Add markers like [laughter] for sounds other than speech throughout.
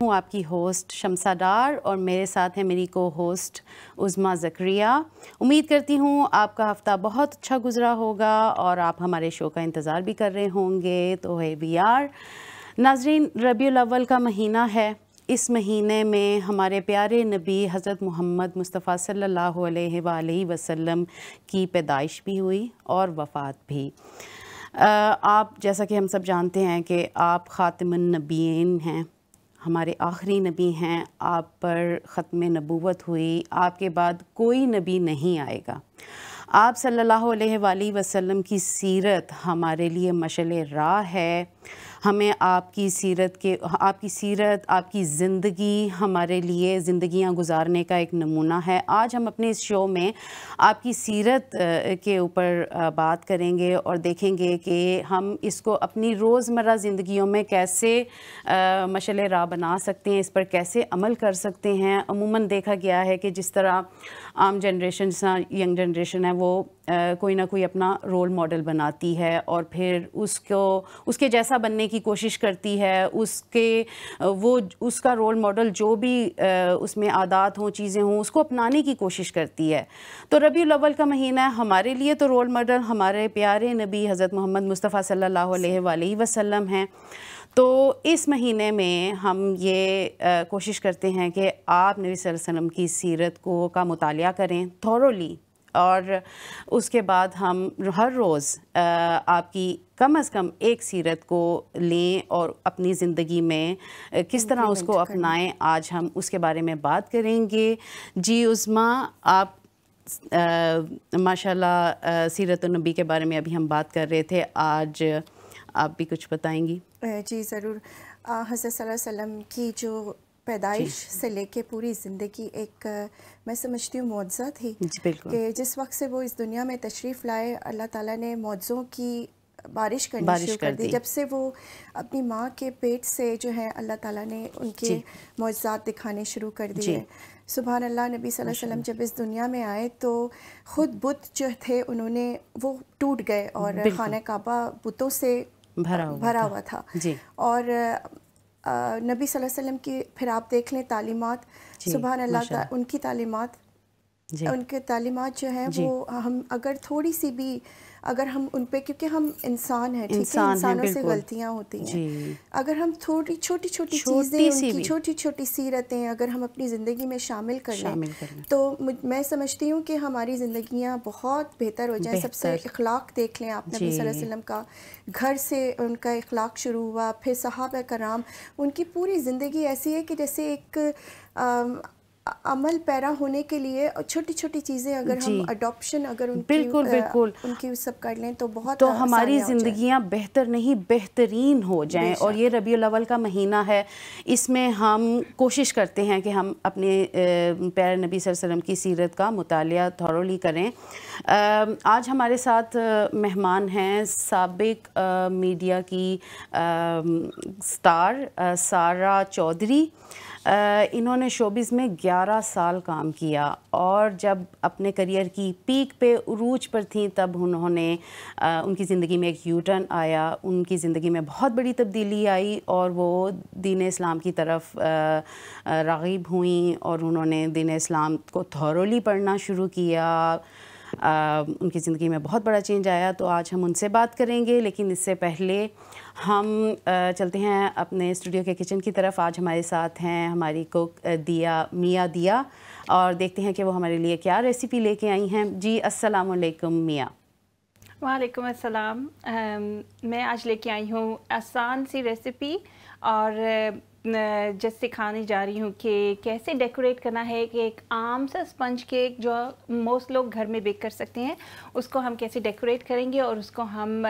हूँ आपकी होस्ट शमसा डार और मेरे साथ है मेरी को होस्ट उज़मा ज़क्रिया उम्मीद करती हूँ आपका हफ़्ता बहुत अच्छा गुजरा होगा और आप हमारे शो का इंतज़ार भी कर रहे होंगे तो है वी आर नाजरीन रबी अव्वल का महीना है इस महीने में हमारे प्यारे नबी हज़रत मोहम्मद मुस्तफ़ा सल्लल्लाहु अलैहि वसल्लम की पैदाइश भी हुई और वफ़ात भी आप जैसा कि हम सब जानते हैं कि आप ख़ातमन हैं हमारे आखिरी नबी हैं आप पर ख़त्म नबूवत हुई आपके बाद कोई नबी नहीं आएगा आप सल्लल्लाहु अलैहि वसल्लम की सीरत हमारे लिए मशल राह है हमें आपकी सीरत के आपकी सीरत आपकी ज़िंदगी हमारे लिए ज़िंदियाँ गुजारने का एक नमूना है आज हम अपने इस शो में आपकी सीरत के ऊपर बात करेंगे और देखेंगे कि हम इसको अपनी रोज़मर्रा ज़िंदगियों में कैसे मशल राह बना सकते हैं इस पर कैसे अमल कर सकते हैं अमूमन देखा गया है कि जिस तरह आम जनरेशन जिस यंग जनरेशन है वो आ, कोई ना कोई अपना रोल मॉडल बनाती है और फिर उसको उसके जैसा बनने की कोशिश करती है उसके वो उसका रोल मॉडल जो भी आ, उसमें आदात हों चीज़ें हों उसको अपनाने की कोशिश करती है तो रबी अव्वल का महीना है हमारे लिए तो रोल मॉडल हमारे प्यारे नबी हज़रत मोहम्मद मुस्तफ़ा सल्ला वसम हैं तो इस महीने में हम ये आ, कोशिश करते हैं कि आप नबी वसल्लम की सीरत को का मुताल करें थोरोली और उसके बाद हम हर रोज़ आपकी कम अज़ कम एक सीरत को लें और अपनी ज़िंदगी में किस तरह उसको अपनाएं आज हम उसके बारे में बात करेंगे जी उस्मा आप माशाल्लाह सीरत नबी के बारे में अभी हम बात कर रहे थे आज आप भी कुछ बताएंगी जी ज़रूर हज़रत वसम की जो पैदाइश से लेके पूरी ज़िंदगी एक मैं समझती हूँ मुआवजा थी कि जिस वक्त से वो इस दुनिया में तशरीफ़ लाए अल्लाह ताला ने मुआवज़ों की बारिश करनी बारिश शुरू कर दी जब से वो अपनी माँ के पेट से जो है अल्लाह ताला ने उनके मुआवजात दिखाने शुरू कर दिए सुबह अल्लाह नबी वसल्लम जब इस दुनिया में आए तो ख़ुद बुत जो थे उन्होंने वो टूट गए और खाना काबा बुतों से भरा हुआ भरा हुआ था, था। जी और सल्लल्लाहु अलैहि वसल्लम की फिर आप देख लें तालीमत सुबह अल्लाह उनकी तालीमत उनके तालीमत जो हैं वो हम अगर थोड़ी सी भी अगर हम उन पर क्योंकि हम इंसान हैं ठीक है इंसानों से गलतियाँ होती हैं अगर हम थोड़ी छोटी छोटी चीज़ें उनकी छोटी छोटी सीरतें अगर हम अपनी ज़िंदगी में शामिल कर लें तो मैं समझती हूँ कि हमारी ज़िंदियाँ बहुत बेहतर हो जाए सबसे अखलाक देख लें आप नबी वसल्लम का घर से उनका अखलाक शुरू हुआ फिर साहब कराम उनकी पूरी ज़िंदगी ऐसी है कि जैसे एक अमल पैरा होने के लिए छोटी छोटी चीज़ें अगर हम अडॉप्शन अगर उनकी बिल्कुल बिल्कुल उनकी सब कर लें तो बहुत तो हमारी ज़िंदियाँ बेहतर नहीं बेहतरीन हो जाएं और ये रबी अलावल का महीना है इसमें हम कोशिश करते हैं कि हम अपने पैर नबी वसल्लम की सीरत का मुताल थॉरली करें आज हमारे साथ मेहमान हैं सबक मीडिया की स्टार सारा चौधरी इन्होंने शोबिज़ में 11 साल काम किया और जब अपने करियर की पीक पे उरूज पर थी तब उन्होंने उनकी ज़िंदगी में एक यूटर्न आया उनकी ज़िंदगी में बहुत बड़ी तब्दीली आई और वो दीन इस्लाम की तरफ रागिब हुई और उन्होंने दीन इस्लाम को थॉरली पढ़ना शुरू किया आ, उनकी ज़िंदगी में बहुत बड़ा चेंज आया तो आज हम उनसे बात करेंगे लेकिन इससे पहले हम आ, चलते हैं अपने स्टूडियो के किचन की तरफ आज हमारे साथ हैं हमारी कुक दिया मियाँ दिया और देखते हैं कि वो हमारे लिए क्या रेसिपी लेके आई हैं जी वालेकुम मियाँ वालेकुम अस्सलाम मैं आज लेके आई हूँ आसान सी रेसिपी और जस्ट सिखाने जा रही हूँ कि कैसे डेकोरेट करना है कि एक आम सा स्पंज केक जो मोस्ट लोग घर में बेक कर सकते हैं उसको हम कैसे डेकोरेट करेंगे और उसको हम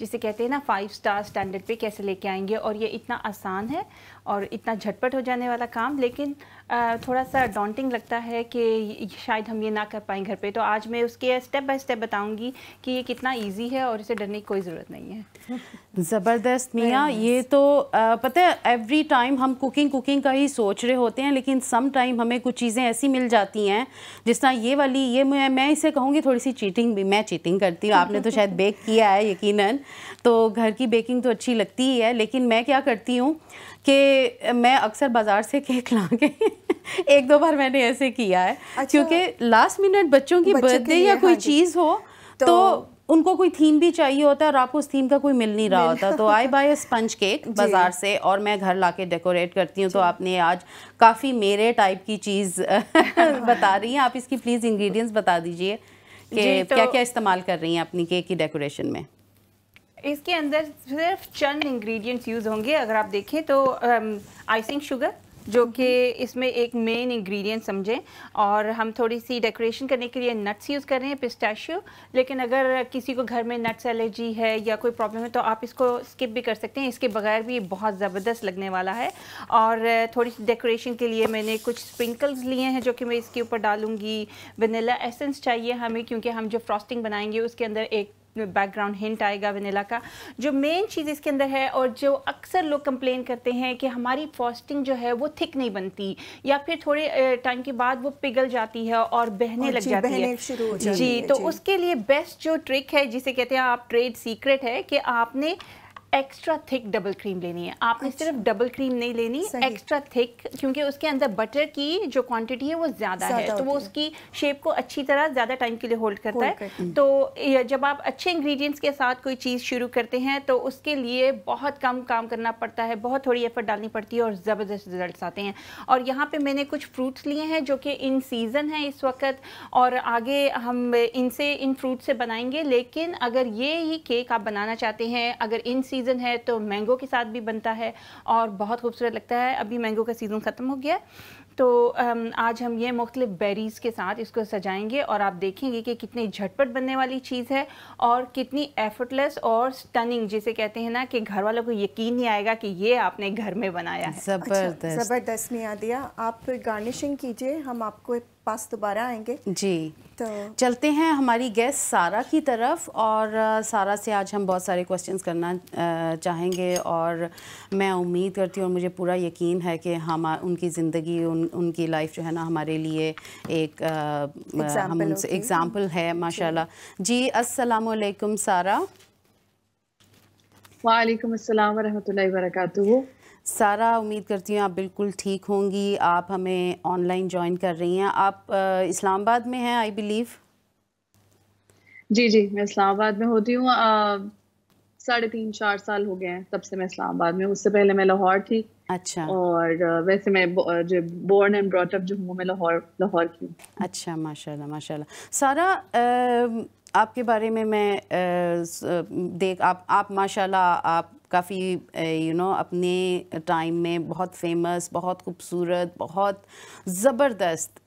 जिसे कहते हैं ना फाइव स्टार स्टैंडर्ड पे कैसे लेके आएंगे और ये इतना आसान है और इतना झटपट हो जाने वाला काम लेकिन थोड़ा सा डॉन्टिंग लगता है कि शायद हम ये ना कर पाएँ घर पे तो आज मैं उसके स्टेप बाय स्टेप बताऊंगी कि ये कितना इजी है और इसे डरने की कोई ज़रूरत नहीं है ज़बरदस्त मियाँ ये तो पता है एवरी टाइम हम कुकिंग कुकिंग का ही सोच रहे होते हैं लेकिन सम टाइम हमें कुछ चीज़ें ऐसी मिल जाती हैं जिस तरह ये वाली ये मैं मैं इसे कहूँगी थोड़ी सी चीटिंग भी मैं चीटिंग करती हूँ आपने तो शायद बेक किया है यकीनन तो घर की बेकिंग तो अच्छी लगती ही है लेकिन मैं क्या करती हूँ कि मैं अक्सर बाज़ार से केक [laughs] ला के एक दो बार मैंने ऐसे किया है अच्छा, क्योंकि लास्ट मिनट बच्चों की बर्थडे या कोई हाँ चीज़ हो तो, तो उनको कोई थीम भी चाहिए होता है और आपको उस थीम का कोई मिल नहीं रहा होता तो I buy a sponge cake बाज़ार से और मैं घर ला के डेकोरेट करती हूँ तो आपने आज काफ़ी मेरे टाइप की चीज़ [laughs] बता रही हैं आप इसकी प्लीज़ इंग्रेडिएंट्स बता दीजिए कि तो क्या क्या इस्तेमाल कर रही हैं अपनी केक की डेकोरेशन में इसके अंदर सिर्फ चंद इंग्रेडिएंट्स यूज़ होंगे अगर आप देखें तो आइसिंग um, शुगर जो हम्म। कि इसमें एक मेन इंग्रेडिएंट समझें और हम थोड़ी सी डेकोरेशन करने के लिए नट्स यूज़ कर रहे हैं पिस्टाशियो लेकिन अगर किसी को घर में नट्स एलर्जी है या कोई प्रॉब्लम है तो आप इसको स्किप भी कर सकते हैं इसके बगैर भी बहुत ज़बरदस्त लगने वाला है और थोड़ी सी डेकोरेशन के लिए मैंने कुछ स्प्रिंकल्स लिए हैं जो कि मैं इसके ऊपर डालूँगी वनीला एसेंस चाहिए हमें क्योंकि हम जो फ्रॉस्टिंग बनाएंगे उसके अंदर एक बैकग्राउंड हिंट आएगा वनीला का जो मेन चीज़ इसके अंदर है और जो अक्सर लोग कंप्लेन करते हैं कि हमारी फॉस्टिंग जो है वो थिक नहीं बनती या फिर थोड़े टाइम के बाद वो पिघल जाती है और बहने और लग जाती बहने है तो जी, तो उसके लिए बेस्ट जो ट्रिक है जिसे कहते हैं आप ट्रेड सीक्रेट है कि आपने एक्स्ट्रा थिक डबल क्रीम लेनी है आपने अच्छा। सिर्फ डबल क्रीम नहीं लेनी एक्स्ट्रा थिक क्योंकि उसके अंदर बटर की जो क्वांटिटी है वो ज़्यादा है तो वो उसकी शेप को अच्छी तरह ज़्यादा टाइम के लिए होल्ड करता है तो जब आप अच्छे इंग्रेडिएंट्स के साथ कोई चीज़ शुरू करते हैं तो उसके लिए बहुत कम काम करना पड़ता है बहुत थोड़ी एफर्ट डालनी पड़ती है और ज़बरदस्त रिजल्ट आते हैं और यहाँ पर मैंने कुछ फ्रूट्स लिए हैं जो कि इन सीज़न है इस वक्त और आगे हम इनसे इन फ्रूट से बनाएंगे लेकिन अगर ये ही केक आप बनाना चाहते हैं अगर इन सीज़न सीज़न है तो मैंगो के साथ भी बनता है और बहुत खूबसूरत लगता है अभी मैंगो का सीज़न ख़त्म हो गया तो आज हम ये मुख्तलिफ बेरीज़ के साथ इसको सजाएंगे और आप देखेंगे कि कितनी झटपट बनने वाली चीज़ है और कितनी एफर्टलेस और स्टनिंग जिसे कहते हैं ना कि घर वालों को यकीन नहीं आएगा कि ये आपने घर में बनाया है ज़बरदस्त अच्छा, ज़बरदस्त नहीं आ दिया आप गार्निशिंग कीजिए हम आपको पास दोबारा आएंगे जी तो चलते हैं हमारी गेस्ट सारा की तरफ और सारा से आज हम बहुत सारे क्वेश्चंस करना चाहेंगे और मैं उम्मीद करती हूँ और मुझे पूरा यकीन है कि हम उनकी ज़िंदगी उन, उनकी लाइफ जो है ना हमारे लिए एक हम उनसे एग्ज़ाम्पल है माशाल्लाह जी वालेकुम सारा वालेकुम अस्सलाम वरहमतुल्लाहि वरकatuh सारा उम्मीद करती हूँ आप बिल्कुल ठीक होंगी आप हमें ऑनलाइन ज्वाइन कर रही हैं आप इस्लामाबाद में हैं आई बिलीव जी जी मैं इस्लामाबाद में होती हूँ साढ़े तीन चार साल हो गए हैं तब से मैं इस्लामाबाद में उससे पहले मैं लाहौर थी अच्छा और वैसे मैं जो बोर्न एंड ब्रॉट अप जो हूँ मैं लाहौर लाहौर की हूँ अच्छा माशाल्लाह माशाल्लाह सारा आ, आपके बारे में मैं देख आप आप माशाल्लाह आप काफ़ी यू नो अपने टाइम में बहुत फेमस बहुत खूबसूरत बहुत ज़बरदस्त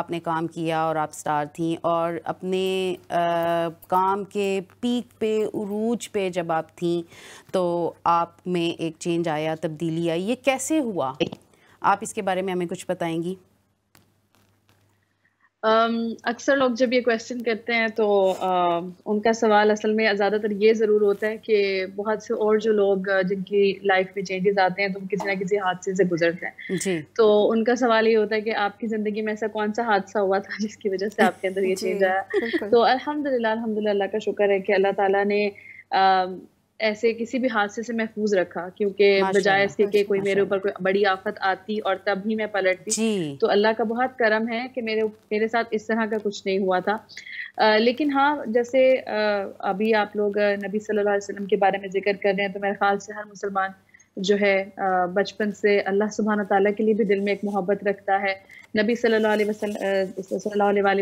आपने काम किया और आप स्टार थी और अपने काम के पीक पे उरूज पे जब आप थी तो आप में एक चेंज आया तब्दीली आई ये कैसे हुआ आप इसके बारे में हमें कुछ बताएंगी um, अक्सर लोग जब ये क्वेश्चन करते हैं तो uh, उनका सवाल असल में ज़्यादातर ये ज़रूर होता है कि बहुत से और जो लोग uh, जिनकी लाइफ में चेंजेस आते हैं तो वो किसी ना किसी हादसे से गुजरते हैं जी. तो उनका सवाल ये होता है कि आपकी ज़िंदगी में ऐसा कौन सा हादसा हुआ था [laughs] जिसकी वजह से आपके अंदर ये चेंज आया तो अलहमदिल्ला अलहमदिल्ला का शुक्र है कि अल्लाह तला ने uh, ऐसे किसी भी हादसे से महफूज रखा क्योंकि बजाय इसके कि कोई मेरे ऊपर कोई बड़ी आफत आती और तब ही मैं पलटती तो अल्लाह का बहुत करम है कि मेरे मेरे साथ इस तरह का कुछ नहीं हुआ था आ, लेकिन हाँ जैसे आ, अभी आप लोग नबी सल्लल्लाहु अलैहि वसल्लम के बारे में जिक्र कर रहे हैं तो मेरे ख्याल से हर मुसलमान जो है बचपन से अल्लाह सुबहान तला के लिए भी दिल में एक मोहब्बत रखता है नबी सल्ला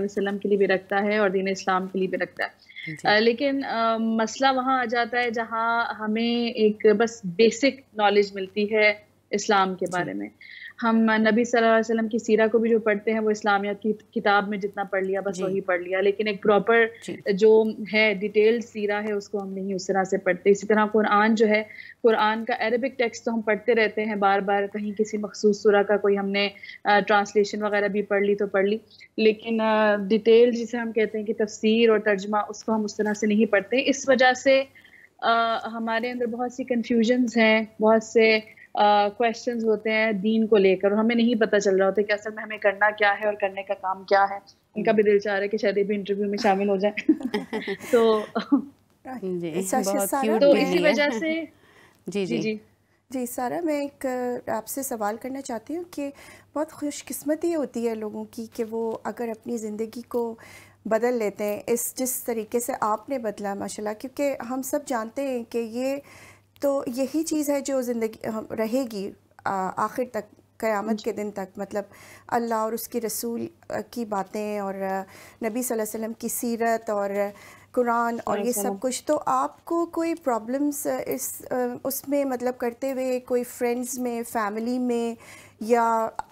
वसल्लम के लिए भी रखता है और दीन इस्लाम के लिए भी रखता है आ, लेकिन आ, मसला वहाँ आ जाता है जहाँ हमें एक बस बेसिक नॉलेज मिलती है इस्लाम के बारे में हम नबी सल्लल्लाहु अलैहि वसल्लम की सीरा को भी जो पढ़ते हैं वो इस्लामिया की किताब में जितना पढ़ लिया बस वही पढ़ लिया लेकिन एक प्रॉपर जो है डिटेल्ड सीरा है उसको हम नहीं उस तरह से पढ़ते इसी तरह कुरान जो है कुरान का अरबिक टेक्स्ट तो हम पढ़ते रहते हैं बार बार कहीं किसी मखसूस सूरा का कोई हमने ट्रांसलेशन वगैरह भी पढ़ ली तो पढ़ ली लेकिन डिटेल जिसे हम कहते हैं कि तफसीर और तर्जमा उसको हम उस तरह से नहीं पढ़ते इस वजह से आ, हमारे अंदर बहुत सी कन्फ्यूजन्स हैं बहुत से क्वेश्चन uh, होते हैं दीन को लेकर और हमें नहीं पता चल रहा होता कि असल में हमें करना क्या है और करने का काम क्या है उनका भी दिल चाह रहा है कि शायद भी इंटरव्यू में शामिल हो जाए [laughs] तो [laughs] तो इसी वजह से [laughs] जी जी जी जी सारा मैं एक आपसे सवाल करना चाहती हूँ कि बहुत खुशकस्मती होती है लोगों की कि वो अगर अपनी ज़िंदगी को बदल लेते हैं इस जिस तरीके से आपने बदला माशाल्लाह क्योंकि हम सब जानते हैं कि ये तो यही चीज़ है जो ज़िंदगी रहेगी आखिर तक क़यामत के दिन तक मतलब अल्लाह और उसके रसूल की बातें और नबी सल्लल्लाहु अलैहि वसल्लम की सीरत और कुरान और ये सब कुछ तो आपको कोई प्रॉब्लम्स इस उसमें मतलब करते हुए कोई फ्रेंड्स में फैमिली में या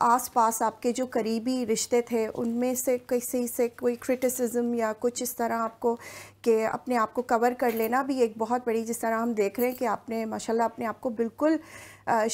आसपास आपके जो करीबी रिश्ते थे उनमें से किसी से कोई क्रिटिसिज्म या कुछ इस तरह आपको कि अपने आप को कवर कर लेना भी एक बहुत बड़ी जिस तरह हम देख रहे हैं कि आपने माशाल्लाह अपने आप को बिल्कुल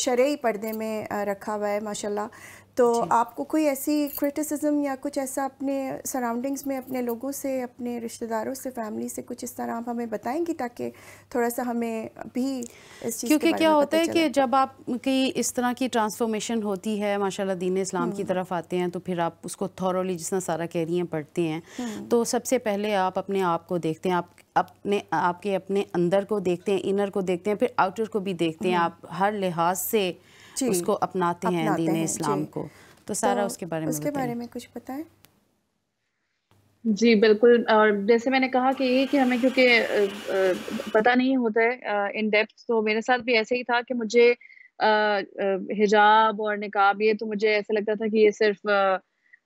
शरय पर्दे में रखा हुआ है माशाल्लाह तो आपको कोई ऐसी क्रिटिसिज्म या कुछ ऐसा अपने सराउंडिंग्स में अपने लोगों से अपने रिश्तेदारों से फैमिली से कुछ इस तरह आप हमें बताएंगी ताकि थोड़ा सा हमें भी इस चीज़ क्योंकि क्या होता है कि जब आप की इस तरह की ट्रांसफॉर्मेशन होती है माशाल्लाह दीन इस्लाम की हम्म। तरफ आते हैं तो फिर आप उसको थॉरली जितना सारा कह रही हैं पढ़ते हैं हम्म। तो सबसे पहले आप अपने आप को देखते हैं आप अपने आपके अपने अंदर को देखते हैं इनर को देखते हैं फिर आउटर को भी देखते हैं हम्म। आप हर लिहाज से उसको अपनाते, हैं दीन इस्लाम को तो, तो सारा तो उसके बारे में उसके बारे में कुछ पता है जी बिल्कुल और जैसे मैंने कहा कि ये कि हमें क्योंकि पता नहीं होता है इन डेप्थ तो मेरे साथ भी ऐसे ही था कि मुझे हिजाब और निकाब ये तो मुझे ऐसा लगता था कि ये सिर्फ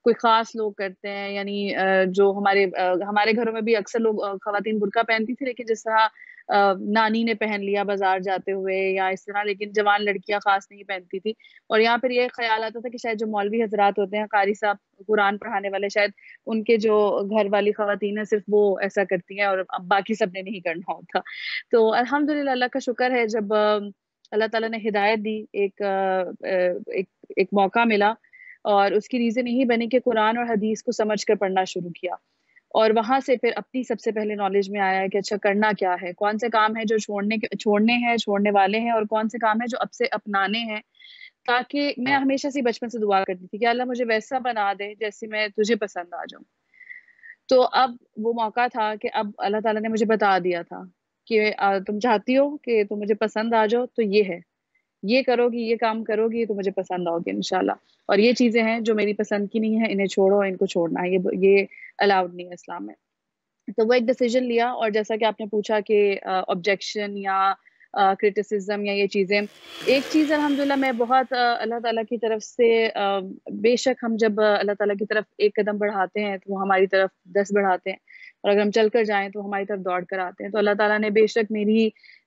कोई ख़ास लोग करते हैं यानी जो हमारे हमारे घरों में भी अक्सर लोग खातन बुरका पहनती थी लेकिन जिस तरह नानी ने पहन लिया बाजार जाते हुए या इस तरह लेकिन जवान लड़कियां खास नहीं पहनती थी और यहाँ पर यह ख्याल आता था कि शायद जो मौलवी हजरात होते हैं कारी साहब कुरान पढ़ाने वाले शायद उनके जो घर वाली खातन है सिर्फ वो ऐसा करती हैं और बाकी सब ने नहीं करना होता तो अलहमदिल्ला अल्लाह का शुक्र है जब अल्लाह ताला ने हिदायत दी एक एक एक मौका मिला और उसकी रीज़न यही बनी कि कुरान और हदीस को समझ कर पढ़ना शुरू किया और वहाँ से फिर अपनी सबसे पहले नॉलेज में आया कि अच्छा करना क्या है कौन से काम है जो छोड़ने छोड़ने हैं छोड़ने वाले हैं और कौन से काम है जो अब से अपनाने हैं ताकि मैं हाँ। हमेशा से बचपन से दुआ करती थी कि अल्लाह मुझे वैसा बना दे जैसे मैं तुझे पसंद आ जाऊँ तो अब वो मौका था कि अब अल्लाह ताला ने मुझे बता दिया था कि तुम चाहती हो कि तुम मुझे पसंद आ जाओ तो ये है ये करोगी ये काम करोगी तो मुझे पसंद आओगे इनशाला और ये चीज़ें हैं जो मेरी पसंद की नहीं है इन्हें छोड़ो इनको छोड़ना है ये ये अलाउड नहीं है इस्लाम में तो वो एक डिसीजन लिया और जैसा कि आपने पूछा कि ऑब्जेक्शन या क्रिटिसिज्म या ये चीज़ें एक चीज़ अलहमदिल्ला मैं बहुत अल्लाह ताला की तरफ से बेशक हम जब अल्लाह ताला की तरफ एक कदम बढ़ाते हैं तो वो हमारी तरफ दस बढ़ाते हैं और अगर हम चल कर जाएं तो हमारी तरफ दौड़ कर आते हैं तो अल्लाह ताला ने बेशक मेरी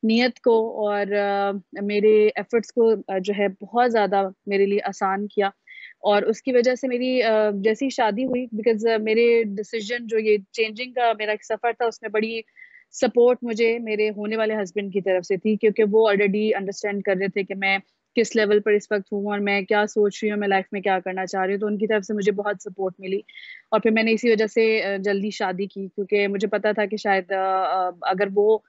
नीयत को और आ, मेरे एफर्ट्स को जो है बहुत ज़्यादा मेरे लिए आसान किया और उसकी वजह से मेरी जैसी शादी हुई बिकॉज मेरे डिसीजन जो ये चेंजिंग का मेरा एक सफ़र था उसमें बड़ी सपोर्ट मुझे मेरे होने वाले हस्बैंड की तरफ से थी क्योंकि वो ऑलरेडी अंडरस्टैंड कर रहे थे कि मैं किस लेवल पर इस वक्त हूँ और मैं क्या सोच रही हूँ मैं लाइफ में क्या करना चाह रही हूँ तो उनकी तरफ से मुझे बहुत सपोर्ट मिली और फिर मैंने इसी वजह से जल्दी शादी की क्योंकि मुझे पता था कि शायद अगर वो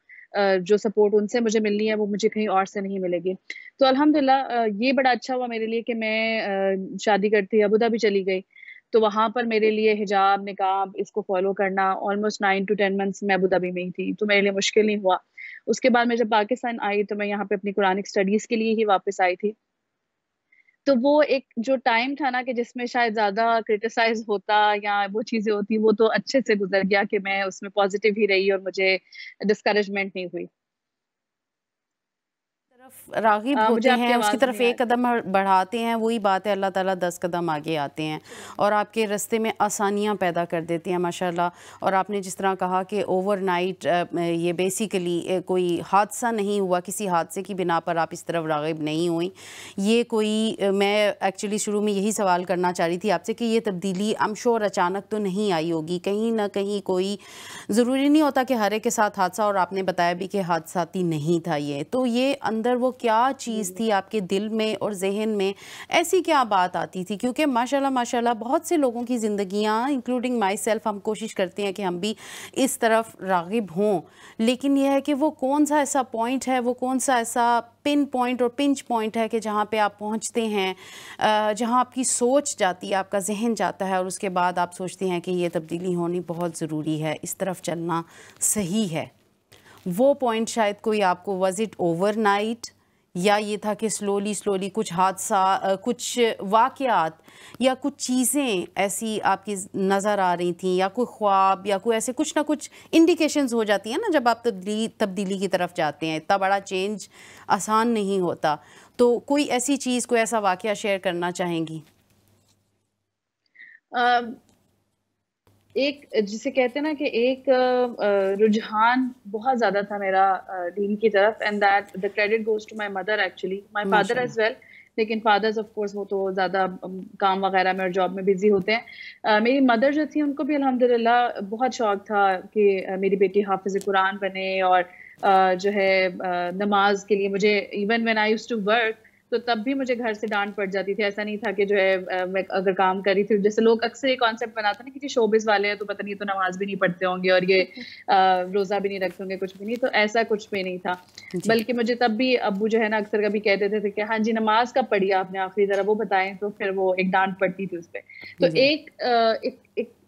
जो सपोर्ट उनसे मुझे मिलनी है वो मुझे कहीं और से नहीं मिलेगी तो अल्हम्दुलिल्लाह ये बड़ा अच्छा हुआ मेरे लिए कि मैं शादी करती अबू धाबी चली गई तो वहाँ पर मेरे लिए हिजाब निकाब इसको फॉलो करना almost nine to ten months मैं अबू धाबी में ही थी तो मेरे लिए मुश्किल नहीं हुआ उसके बाद मैं जब पाकिस्तान आई तो मैं यहाँ पे अपनी कुरानिक स्टडीज़ के लिए ही वापस आई थी तो वो एक जो टाइम था ना कि जिसमें शायद ज़्यादा क्रिटिसाइज होता या वो चीज़ें होती वो तो अच्छे से गुजर गया कि मैं उसमें पॉजिटिव ही रही और मुझे डिस्करेजमेंट नहीं हुई रागिब होते हैं उसकी तरफ एक कदम बढ़ाते हैं वही बात है अल्लाह ताला दस कदम आगे आते हैं और आपके रास्ते में आसानियां पैदा कर देते हैं माशाल्लाह और आपने जिस तरह कहा कि ओवरनाइट ये बेसिकली कोई हादसा नहीं हुआ किसी हादसे की बिना पर आप इस तरफ रागिब नहीं हुई ये कोई मैं एक्चुअली शुरू में यही सवाल करना चाह रही थी आपसे कि ये तब्दीली आम शोर अचानक तो नहीं आई होगी कहीं ना कहीं कोई ज़रूरी नहीं होता कि हरे के साथ हादसा और आपने बताया भी कि हादसाती नहीं था ये तो ये अंदर अंदर वो क्या चीज़ थी आपके दिल में और जहन में ऐसी क्या बात आती थी क्योंकि माशाल्लाह माशाल्लाह बहुत से लोगों की ज़िंदियाँ इंक्लूडिंग माई सेल्फ हम कोशिश करते हैं कि हम भी इस तरफ रागिब हों लेकिन यह है कि वो कौन सा ऐसा पॉइंट है वो कौन सा ऐसा पिन पॉइंट और पिंच पॉइंट है कि जहाँ पे आप पहुँचते हैं जहाँ आपकी सोच जाती है आपका जहन जाता है और उसके बाद आप सोचते हैं कि ये तब्दीली होनी बहुत ज़रूरी है इस तरफ चलना सही है वो पॉइंट शायद कोई आपको वॉज इट ओवर या ये था कि स्लोली स्लोली कुछ हादसा कुछ वाक़ात या कुछ चीज़ें ऐसी आपकी नज़र आ रही थी या कोई ख्वाब या कोई ऐसे कुछ ना कुछ इंडिकेशंस हो जाती हैं ना जब आप तब्दीली तब्दीली की तरफ जाते हैं इतना बड़ा चेंज आसान नहीं होता तो कोई ऐसी चीज़ कोई ऐसा वाक़ शेयर करना चाहेंगी uh... एक जिसे कहते हैं ना कि एक रुझान बहुत ज्यादा था मेरा दीन की तरफ and that the credit goes to my mother actually my father as well लेकिन फादर्स ऑफ कोर्स वो तो ज़्यादा काम वगैरह में और जॉब में बिजी होते हैं uh, मेरी मदर जो थी उनको भी अल्हम्दुलिल्लाह बहुत शौक था कि uh, मेरी बेटी हाफिज कुरान बने और uh, जो है नमाज के लिए मुझे even when I used to work तो तब भी मुझे घर से डांट पड़ जाती थी ऐसा नहीं था कि जो है मैं अगर काम कर रही थी जैसे लोग अक्सर ये कॉन्सेप्ट बनाते ना कि जी शोबिस वाले हैं तो पता नहीं तो नमाज भी नहीं पढ़ते होंगे और ये [laughs] रोज़ा भी नहीं रखते होंगे कुछ भी नहीं तो ऐसा कुछ भी नहीं था बल्कि मुझे तब भी अबू जो है ना अक्सर कभी कहते थे, कि हाँ जी नमाज कब पढ़ी आपने आखिरी ज़रा वो बताएं तो फिर वो एक डांट पड़ती थी उस पर तो एक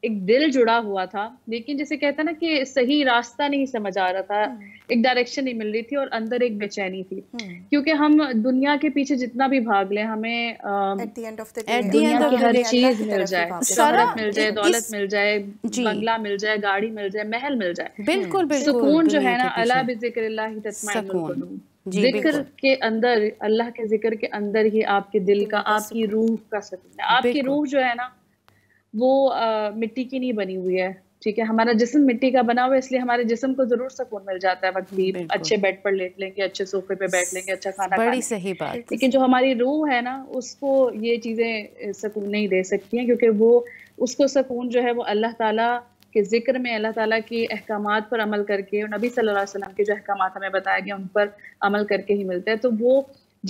एक दिल जुड़ा हुआ था लेकिन जैसे कहता ना कि सही रास्ता नहीं समझ आ रहा था हम्म। एक डायरेक्शन नहीं मिल रही थी और अंदर एक बेचैनी थी हम्म। क्योंकि हम दुनिया के पीछे जितना भी भाग लें हमें हर चीज मिल जाए शहरत मिल जाए दौलत मिल जाए बंगला मिल जाए गाड़ी मिल जाए महल मिल जाए हम्म। बिल्कुल सुकून जो है ना अला बिजिक्र जिक्र के अंदर अल्लाह के जिक्र के अंदर ही आपके दिल का आपकी रूह का सकून आपकी रूह जो है ना वो आ, मिट्टी की नहीं बनी हुई है ठीक है हमारा जिसम मिट्टी का बना हुआ है इसलिए हमारे जिसम को जरूर सुकून मिल जाता है भी अच्छे बेड पर लेट लेंगे अच्छे सोफे पे बैठ लेंगे अच्छा खाना बड़ी सही बात लेकिन जो हमारी रूह है ना उसको ये चीजें सुकून नहीं दे सकती हैं क्योंकि वो उसको सुकून जो है वो अल्लाह ताला के जिक्र में अल्लाह ताला के अहकाम पर अमल करके और नबी सल्लल्लाहु अलैहि वसल्लम के जो अहकाम हमें बताया गया उन पर अमल करके ही मिलता है तो वो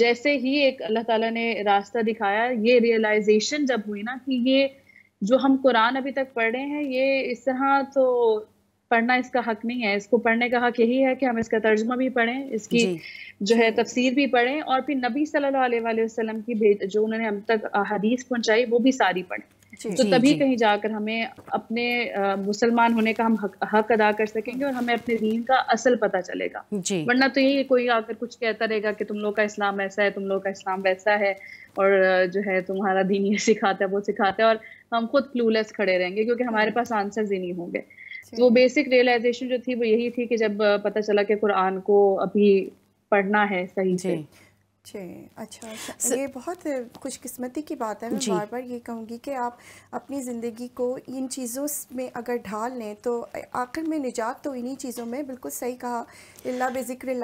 जैसे ही एक अल्लाह ताला ने रास्ता दिखाया ये रियलाइजेशन जब हुई ना कि ये जो हम कुरान अभी तक पढ़ रहे हैं ये इस तरह तो पढ़ना इसका हक नहीं है इसको पढ़ने का हक यही है कि हम इसका तर्जमा भी पढ़ें इसकी जो है तफसीर भी पढ़ें और फिर नबी सल्लल्लाहु अलैहि वसल्लम की भेज जो उन्होंने हम तक हदीस पहुंचाई वो भी सारी पढ़ें तो तभी कहीं जाकर हमें अपने मुसलमान होने का हम हक, हक अदा कर सकेंगे और हमें अपने दीन का असल पता चलेगा वरना तो यही कोई आकर कुछ कहता रहेगा कि तुम लोग का इस्लाम ऐसा है तुम लोग का इस्लाम वैसा है और जो है तुम्हारा दीन ये सिखाता है वो सिखाता है और हम खुद क्लूलेस खड़े रहेंगे क्योंकि हमारे पास आंसर ही नहीं होंगे वो बेसिक रियलाइजेशन जो थी वो यही थी कि जब पता चला कि कुरान को अभी पढ़ना है सही से अच्छा, अच्छा ये बहुत खुशकिस्मती की बात है मैं बार बार ये कहूँगी कि आप अपनी ज़िंदगी को इन चीज़ों में अगर ढाल लें तो आखिर में निजात तो इन्हीं चीज़ों में बिल्कुल सही कहा अल्लाह बेज़िक्र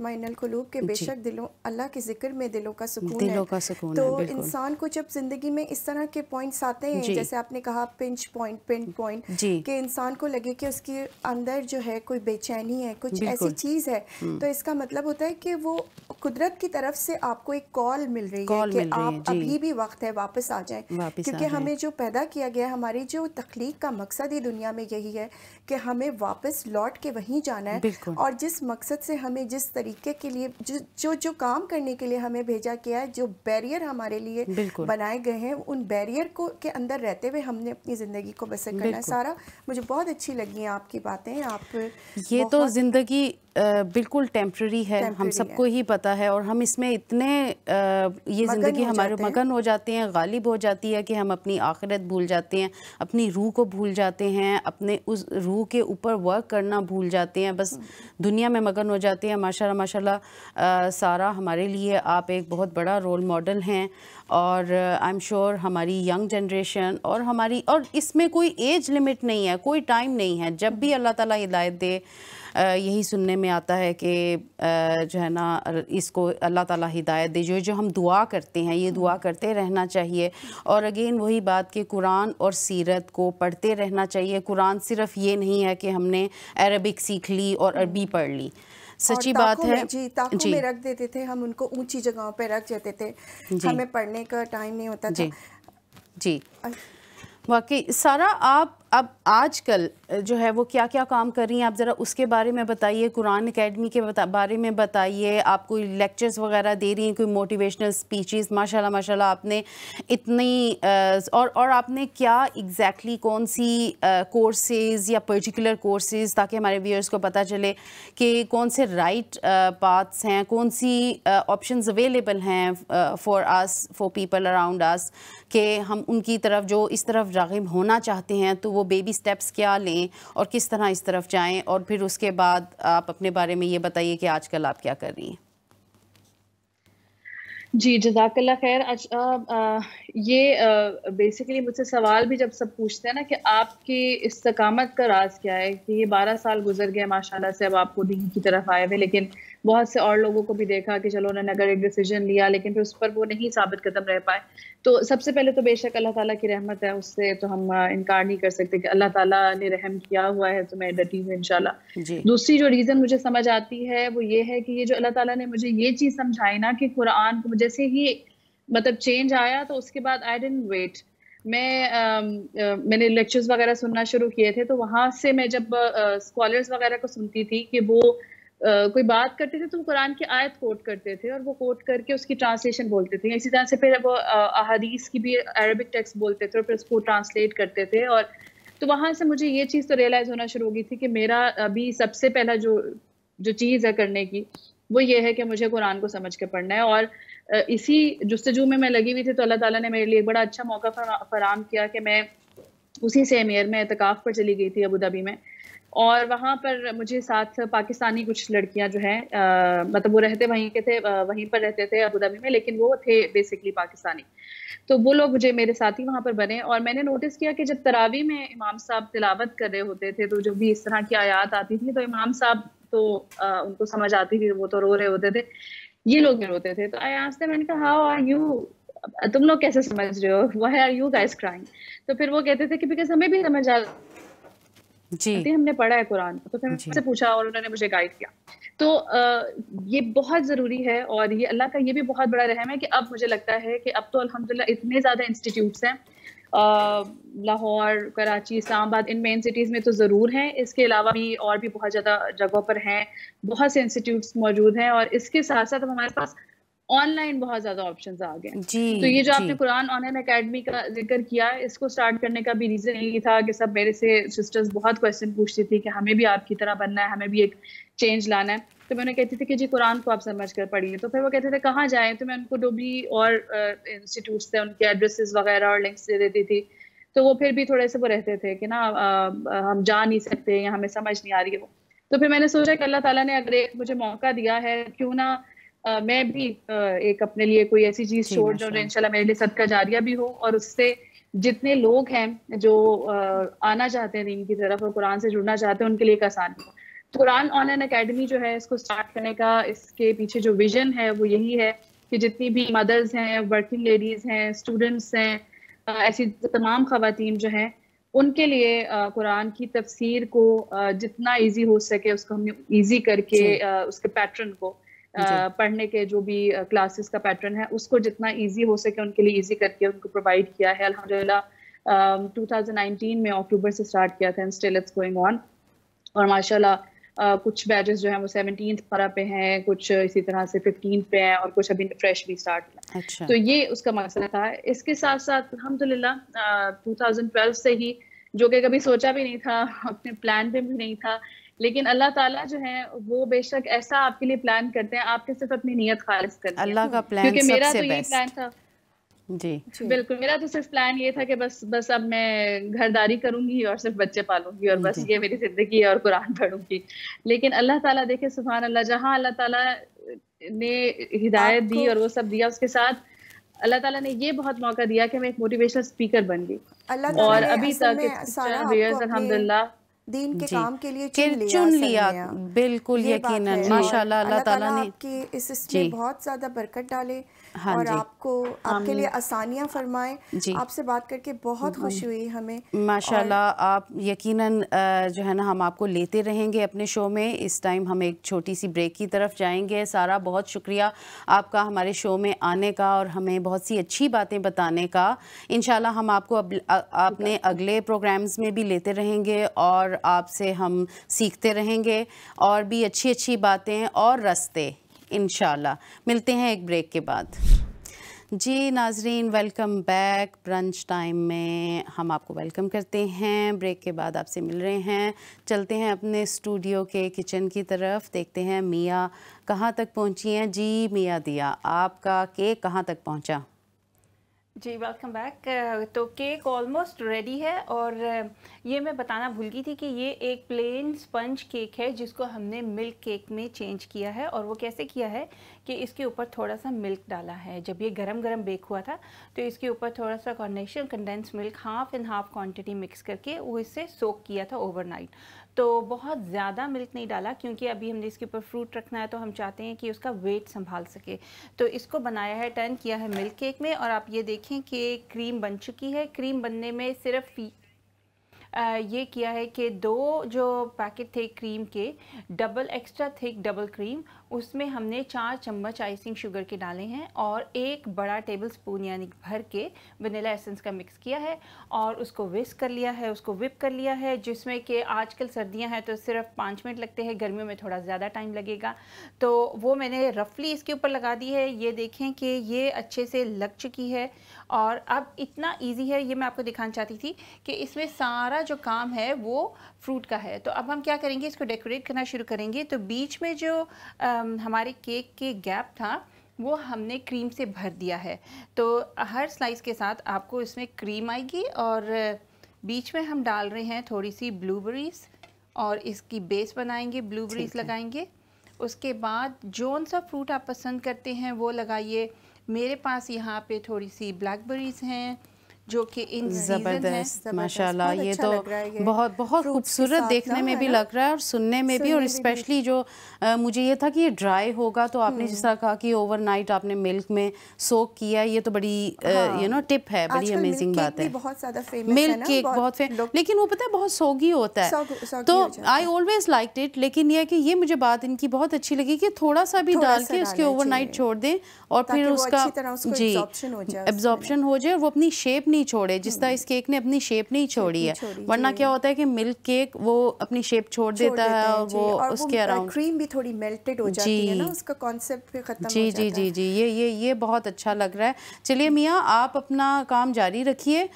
मिन इनकलूब के बेशक दिलों अल्लाह के जिक्र में दिलों का सुकून दिलों का सुकून तो इंसान को जब ज़िंदगी में इस तरह के पॉइंट्स आते हैं जैसे आपने कहा पिंच पॉइंट पिन पॉइंट कि इंसान को लगे कि उसके अंदर जो है कोई बेचैनी है कुछ ऐसी चीज़ है तो इसका मतलब होता है कि वो कुदरत की तरफ तरफ से आपको एक कॉल मिल रही है कि आप अभी भी वक्त है वापस आ जाए क्योंकि हमें जो पैदा किया गया हमारी जो तख्लीक का मकसद ही दुनिया में यही है कि हमें वापस लौट के वहीं जाना है और जिस मकसद से हमें जिस तरीके के लिए जो जो जो काम करने के लिए हमें भेजा गया है जो बैरियर हमारे लिए बनाए गए हैं उन बैरियर को के अंदर रहते हुए हमने अपनी ज़िंदगी को बसर करना है सारा मुझे बहुत अच्छी लगी है आपकी बातें आप ये तो ज़िंदगी बिल्कुल टेम्प्ररी है हम सबको ही पता है और हम इसमें इतने ये ज़िंदगी हमारे मगन हो जाते हैं गालिब हो जाती है कि हम अपनी आखिरत भूल जाते हैं अपनी रूह को भूल जाते हैं अपने उस रूह रूह के ऊपर वर्क करना भूल जाते हैं बस दुनिया में मगन हो जाते हैं माशाल्लाह माशाल्लाह सारा हमारे लिए आप एक बहुत बड़ा रोल मॉडल हैं और आई एम श्योर हमारी यंग जनरेशन और हमारी और इसमें कोई एज लिमिट नहीं है कोई टाइम नहीं है जब भी अल्लाह ताला हिदायत दे यही सुनने में आता है कि जो है ना इसको अल्लाह ताला हिदायत दे जो जो हम दुआ करते हैं ये दुआ करते रहना चाहिए और अगेन वही बात कि कुरान और सीरत को पढ़ते रहना चाहिए कुरान सिर्फ ये नहीं है कि हमने अरबिक सीख ली और हम्म। अरबी पढ़ ली सच्ची बात है जी ताकों जी। में रख देते थे हम उनको ऊंची जगहों पर रख देते थे हमें पढ़ने का टाइम नहीं होता जी, था जी जी वाकई सारा आप अब आजकल जो है वो क्या क्या काम कर रही हैं आप ज़रा उसके बारे में बताइए कुरान अकेडमी के बता, बारे में बताइए आप कोई लेक्चर्स वगैरह दे रही हैं कोई मोटिवेशनल स्पीचेस माशाल्लाह माशाल्लाह आपने इतनी और और आपने क्या एग्जैक्टली exactly कौन सी कोर्सेज या पर्टिकुलर कोर्सेज ताकि हमारे व्यूअर्स को पता चले कि कौन से राइट पाथ्स हैं कौन सी ऑप्शन अवेलेबल हैं for us for people around us के हम उनकी तरफ जो इस तरफ रागब होना चाहते हैं तो वो बेबी स्टेप्स क्या लें करें और किस तरह इस तरफ जाएं और फिर उसके बाद आप अपने बारे में ये बताइए कि आजकल आप क्या कर रही हैं जी जजाकल्ला खैर आज आ, ये आ, बेसिकली मुझसे सवाल भी जब सब पूछते हैं ना कि आपकी इस्तकामत का राज क्या है कि ये बारह साल गुजर गए माशाल्लाह से अब आप खुद की तरफ आए हुए लेकिन बहुत से और लोगों को भी देखा कि चलो उन्होंने अगर एक डिसीजन लिया लेकिन फिर उस पर वो नहीं साबित कदम रह पाए तो सबसे पहले तो बेशक अल्लाह ताला की रहमत है उससे तो हम इनकार नहीं कर सकते कि अल्लाह ताला ने रहम किया हुआ है तो मैं डटी हूँ इंशाल्लाह दूसरी जो रीज़न मुझे समझ आती है वो ये है कि ये जो अल्लाह ताला ने मुझे ये चीज़ समझाई ना कि कुरान को जैसे ही मतलब चेंज आया तो उसके बाद आई डेंट वेट मैं आ, आ, मैंने लेक्चर्स वगैरह सुनना शुरू किए थे तो वहाँ से मैं जब स्कॉलर्स वगैरह को सुनती थी कि वो कोई बात करते थे तो वो कुरान की आयत कोट करते थे और वो कोट करके उसकी ट्रांसलेशन बोलते थे इसी तरह से फिर वो अहदीस की भी अरबिक टेक्स्ट बोलते थे और फिर उसको ट्रांसलेट करते थे और तो वहाँ से मुझे ये चीज़ तो रियलाइज़ होना शुरू हो गई थी कि मेरा अभी सबसे पहला जो जो चीज़ है करने की वो ये है कि मुझे कुरान को समझ के पढ़ना है और इसी जस्तजू में मैं लगी हुई थी तो अल्लाह ताला ने मेरे लिए बड़ा अच्छा मौका फराम किया कि मैं उसी सेम ईयर में एतकाफ़ पर चली गई थी अबू धाबी में और वहाँ पर मुझे साथ पाकिस्तानी कुछ लड़कियाँ जो हैं मतलब वो रहते वहीं के थे वहीं पर रहते थे अबू धाबी में लेकिन वो थे बेसिकली पाकिस्तानी तो वो लोग मुझे मेरे साथ ही वहाँ पर बने और मैंने नोटिस किया कि जब तरावी में इमाम साहब तिलावत कर रहे होते थे तो जब भी इस तरह की आयात आती थी तो इमाम साहब तो आ, उनको समझ आती थी वो तो रो रहे होते थे ये लोग भी रोते थे तो आई आज मैंने कहा हाउ आर यू तुम लोग कैसे समझ रहे हो why are you guys crying तो फिर वो कहते थे कि बिकॉज हमें भी समझ आ जी हमने पढ़ा है कुरान तो फिर मुझसे पूछा और उन्होंने मुझे गाइड किया तो आ, ये बहुत ज़रूरी है और ये अल्लाह का ये भी बहुत बड़ा रहम है कि अब मुझे लगता है कि अब तो अल्हम्दुलिल्लाह इतने ज़्यादा इंस्टीट्यूट्स हैं लाहौर कराची इस्लामाबाद इन मेन सिटीज़ में तो ज़रूर हैं इसके अलावा भी और भी बहुत ज़्यादा जगहों पर हैं बहुत से इंस्टीट्यूट मौजूद हैं और इसके साथ साथ हमारे पास ऑनलाइन बहुत ज्यादा ऑप्शंस आ गए तो ये जो आपने कुरान ऑनलाइन एकेडमी का जिक्र किया इसको स्टार्ट करने का भी रीजन यही था कि सब मेरे से सिस्टर्स बहुत क्वेश्चन पूछती थी कि हमें भी आपकी तरह बनना है हमें भी एक चेंज लाना है तो मैं उन्हें कहती थी कि जी कुरान को आप समझ कर पढ़िए तो फिर वो कहते थे कहाँ जाए तो मैं उनको डोबी और इंस्टीट्यूट थे उनके एड्रेसेस वगैरह और लिंक्स दे देती थी तो वो फिर भी थोड़े से वो रहते थे कि ना हम जा नहीं सकते या हमें समझ नहीं आ रही है वो तो फिर मैंने सोचा कि अल्लाह ताला ने अगर एक मुझे मौका दिया है क्यों ना मैं भी एक अपने लिए कोई ऐसी चीज छोड़ जो इनशाला मेरे लिए सदका जारिया भी हो और उससे जितने लोग हैं जो आना चाहते हैं दीन की तरफ और कुरान से जुड़ना चाहते हैं उनके लिए एक आसान हो कुरान ऑनलाइन अकेडमी जो है इसको स्टार्ट करने का इसके पीछे जो विजन है वो यही है कि जितनी भी मदर्स हैं वर्किंग लेडीज हैं स्टूडेंट्स हैं ऐसी तमाम खातन जो हैं उनके लिए कुरान की तफसीर को जितना इजी हो सके उसको हम इजी करके उसके पैटर्न को पढ़ने के जो भी क्लासेस का पैटर्न है उसको जितना इजी हो सके उनके लिए इजी करके उनको प्रोवाइड किया है अल्हम्दुलिल्लाह um, 2019 में अक्टूबर से स्टार्ट किया था and still it's going on और माशाल्लाह Uh, कुछ बैचेस जो हैं वो सेवनटीन पारा पे हैं कुछ इसी तरह से फिफ्टीन पे हैं और कुछ अभी फ्रेश भी स्टार्ट किया अच्छा। तो ये उसका मकसद था इसके साथ साथ अलहमदिल्ला टू थाउजेंड ट्वेल्व से ही जो कि कभी सोचा भी नहीं था [laughs] अपने प्लान पे भी नहीं था लेकिन अल्लाह ताला जो है वो बेशक ऐसा आपके लिए प्लान करते हैं आपके सिर्फ अपनी नीयत खालिज करते अल्लाह का प्लान क्योंकि मेरा तो ये प्लान था जी बिल्कुल मेरा तो सिर्फ प्लान ये था कि बस बस अब मैं घरदारी करूंगी और सिर्फ बच्चे पालूंगी और बस ये मेरी जिंदगी है और कुरान [laughs] पढ़ूंगी लेकिन अल्लाह ताला देखे सुबहान अल्लाह जहाँ अल्लाह ताला ने हिदायत दी और वो सब दिया उसके साथ अल्लाह ताला ने ये बहुत मौका दिया कि मैं एक मोटिवेशनल स्पीकर बन गई और अभी तक अलहमदुल्ला दीन के काम के लिए चुन लिया, चुन लिया बिल्कुल यकीनन माशाल्लाह अल्लाह ताला ने आपकी इस इसमें बहुत ज्यादा बरकत डाले हाँ और आपको आपके लिए आसानियाँ फरमाएं आपसे बात करके बहुत हाँ खुशी हुई हमें माशाल्लाह और... आप यकीनन जो है ना हम आपको लेते रहेंगे अपने शो में इस टाइम हम एक छोटी सी ब्रेक की तरफ जाएंगे सारा बहुत शुक्रिया आपका हमारे शो में आने का और हमें बहुत सी अच्छी बातें बताने का इन हम आपको अब, अपने अगले प्रोग्राम्स में भी लेते रहेंगे और आपसे हम सीखते रहेंगे और भी अच्छी अच्छी बातें और रस्ते इन मिलते हैं एक ब्रेक के बाद जी नाजरीन वेलकम बैक ब्रंच टाइम में हम आपको वेलकम करते हैं ब्रेक के बाद आपसे मिल रहे हैं चलते हैं अपने स्टूडियो के किचन की तरफ देखते हैं मियाँ कहाँ तक पहुँची हैं जी मियाँ दिया आपका केक कहाँ तक पहुँचा जी वेलकम बैक तो केक ऑलमोस्ट रेडी है और ये मैं बताना भूल गई थी कि ये एक प्लेन स्पंज केक है जिसको हमने मिल्क केक में चेंज किया है और वो कैसे किया है कि इसके ऊपर थोड़ा सा मिल्क डाला है जब ये गरम गरम बेक हुआ था तो इसके ऊपर थोड़ा सा Carnation condensed milk half and half quantity mix करके वो इससे सोक किया था ओवरनाइट तो बहुत ज़्यादा मिल्क नहीं डाला क्योंकि अभी हमने इसके ऊपर फ्रूट रखना है तो हम चाहते हैं कि उसका वेट संभाल सके तो इसको बनाया है टर्न किया है मिल्क केक में और आप ये देखें कि क्रीम बन चुकी है क्रीम बनने में सिर्फ ये किया है कि दो जो पैकेट थे क्रीम के double extra thick double cream उसमें हमने चार चम्मच आइसिंग शुगर के डाले हैं और एक बड़ा टेबल स्पून यानी भर के वनीला एसेंस का मिक्स किया है और उसको विस्क कर लिया है उसको विप कर लिया है जिसमें कि आजकल सर्दियां हैं तो सिर्फ पाँच मिनट लगते हैं गर्मियों में थोड़ा ज़्यादा टाइम लगेगा तो वो मैंने रफली इसके ऊपर लगा दी है ये देखें कि ये अच्छे से लग चुकी है और अब इतना ईजी है ये मैं आपको दिखाना चाहती थी कि इसमें सारा जो काम है वो फ्रूट का है तो अब हम क्या करेंगे इसको डेकोरेट करना शुरू करेंगे तो बीच में जो आ, हमारे केक के गैप था वो हमने क्रीम से भर दिया है तो हर स्लाइस के साथ आपको इसमें क्रीम आएगी और बीच में हम डाल रहे हैं थोड़ी सी ब्लूबेरीज और इसकी बेस बनाएंगे ब्लूबेरीज लगाएंगे उसके बाद जौन सा फ्रूट आप पसंद करते हैं वो लगाइए मेरे पास यहाँ पे थोड़ी सी ब्लैकबेरीज हैं जो कि इन ज़बरदस्त माशाल्लाह अच्छा ये अच्छा तो बहुत बहुत खूबसूरत देखने में भी लग रहा है और सुनने में सुनने भी और स्पेशली जो आ, मुझे ये था कि ये ड्राई होगा तो आपने हम्म। जिस तरह कहा कि ओवरनाइट आपने मिल्क में सोक किया ये तो बड़ी यू नो टिप है बड़ी अमेजिंग बात है मिल्क केक बहुत लेकिन वो पता है बहुत सोगी होता है तो आई ऑलवेज लाइक इट लेकिन यह कि ये मुझे बात इनकी बहुत अच्छी लगी कि थोड़ा सा भी डाल के उसके ओवरनाइट छोड़ दें और फिर उसका जी एब्जॉर्प्शन हो जाए वो अपनी शेप नहीं छोड़े जिस तरह इस केक ने अपनी शेप नहीं छोड़ी है वरना क्या होता है कि मिल्क केक वो अपनी शेप छोड़ देता है और वो उसके अराउंड क्रीम भी थोड़ी मेल्टेड हो जाती है ना उसका कॉन्सेप्ट भी खत्म जी जी जी जी ये ये ये बहुत अच्छा लग रहा है चलिए मियाँ आप अपना काम जारी रखिए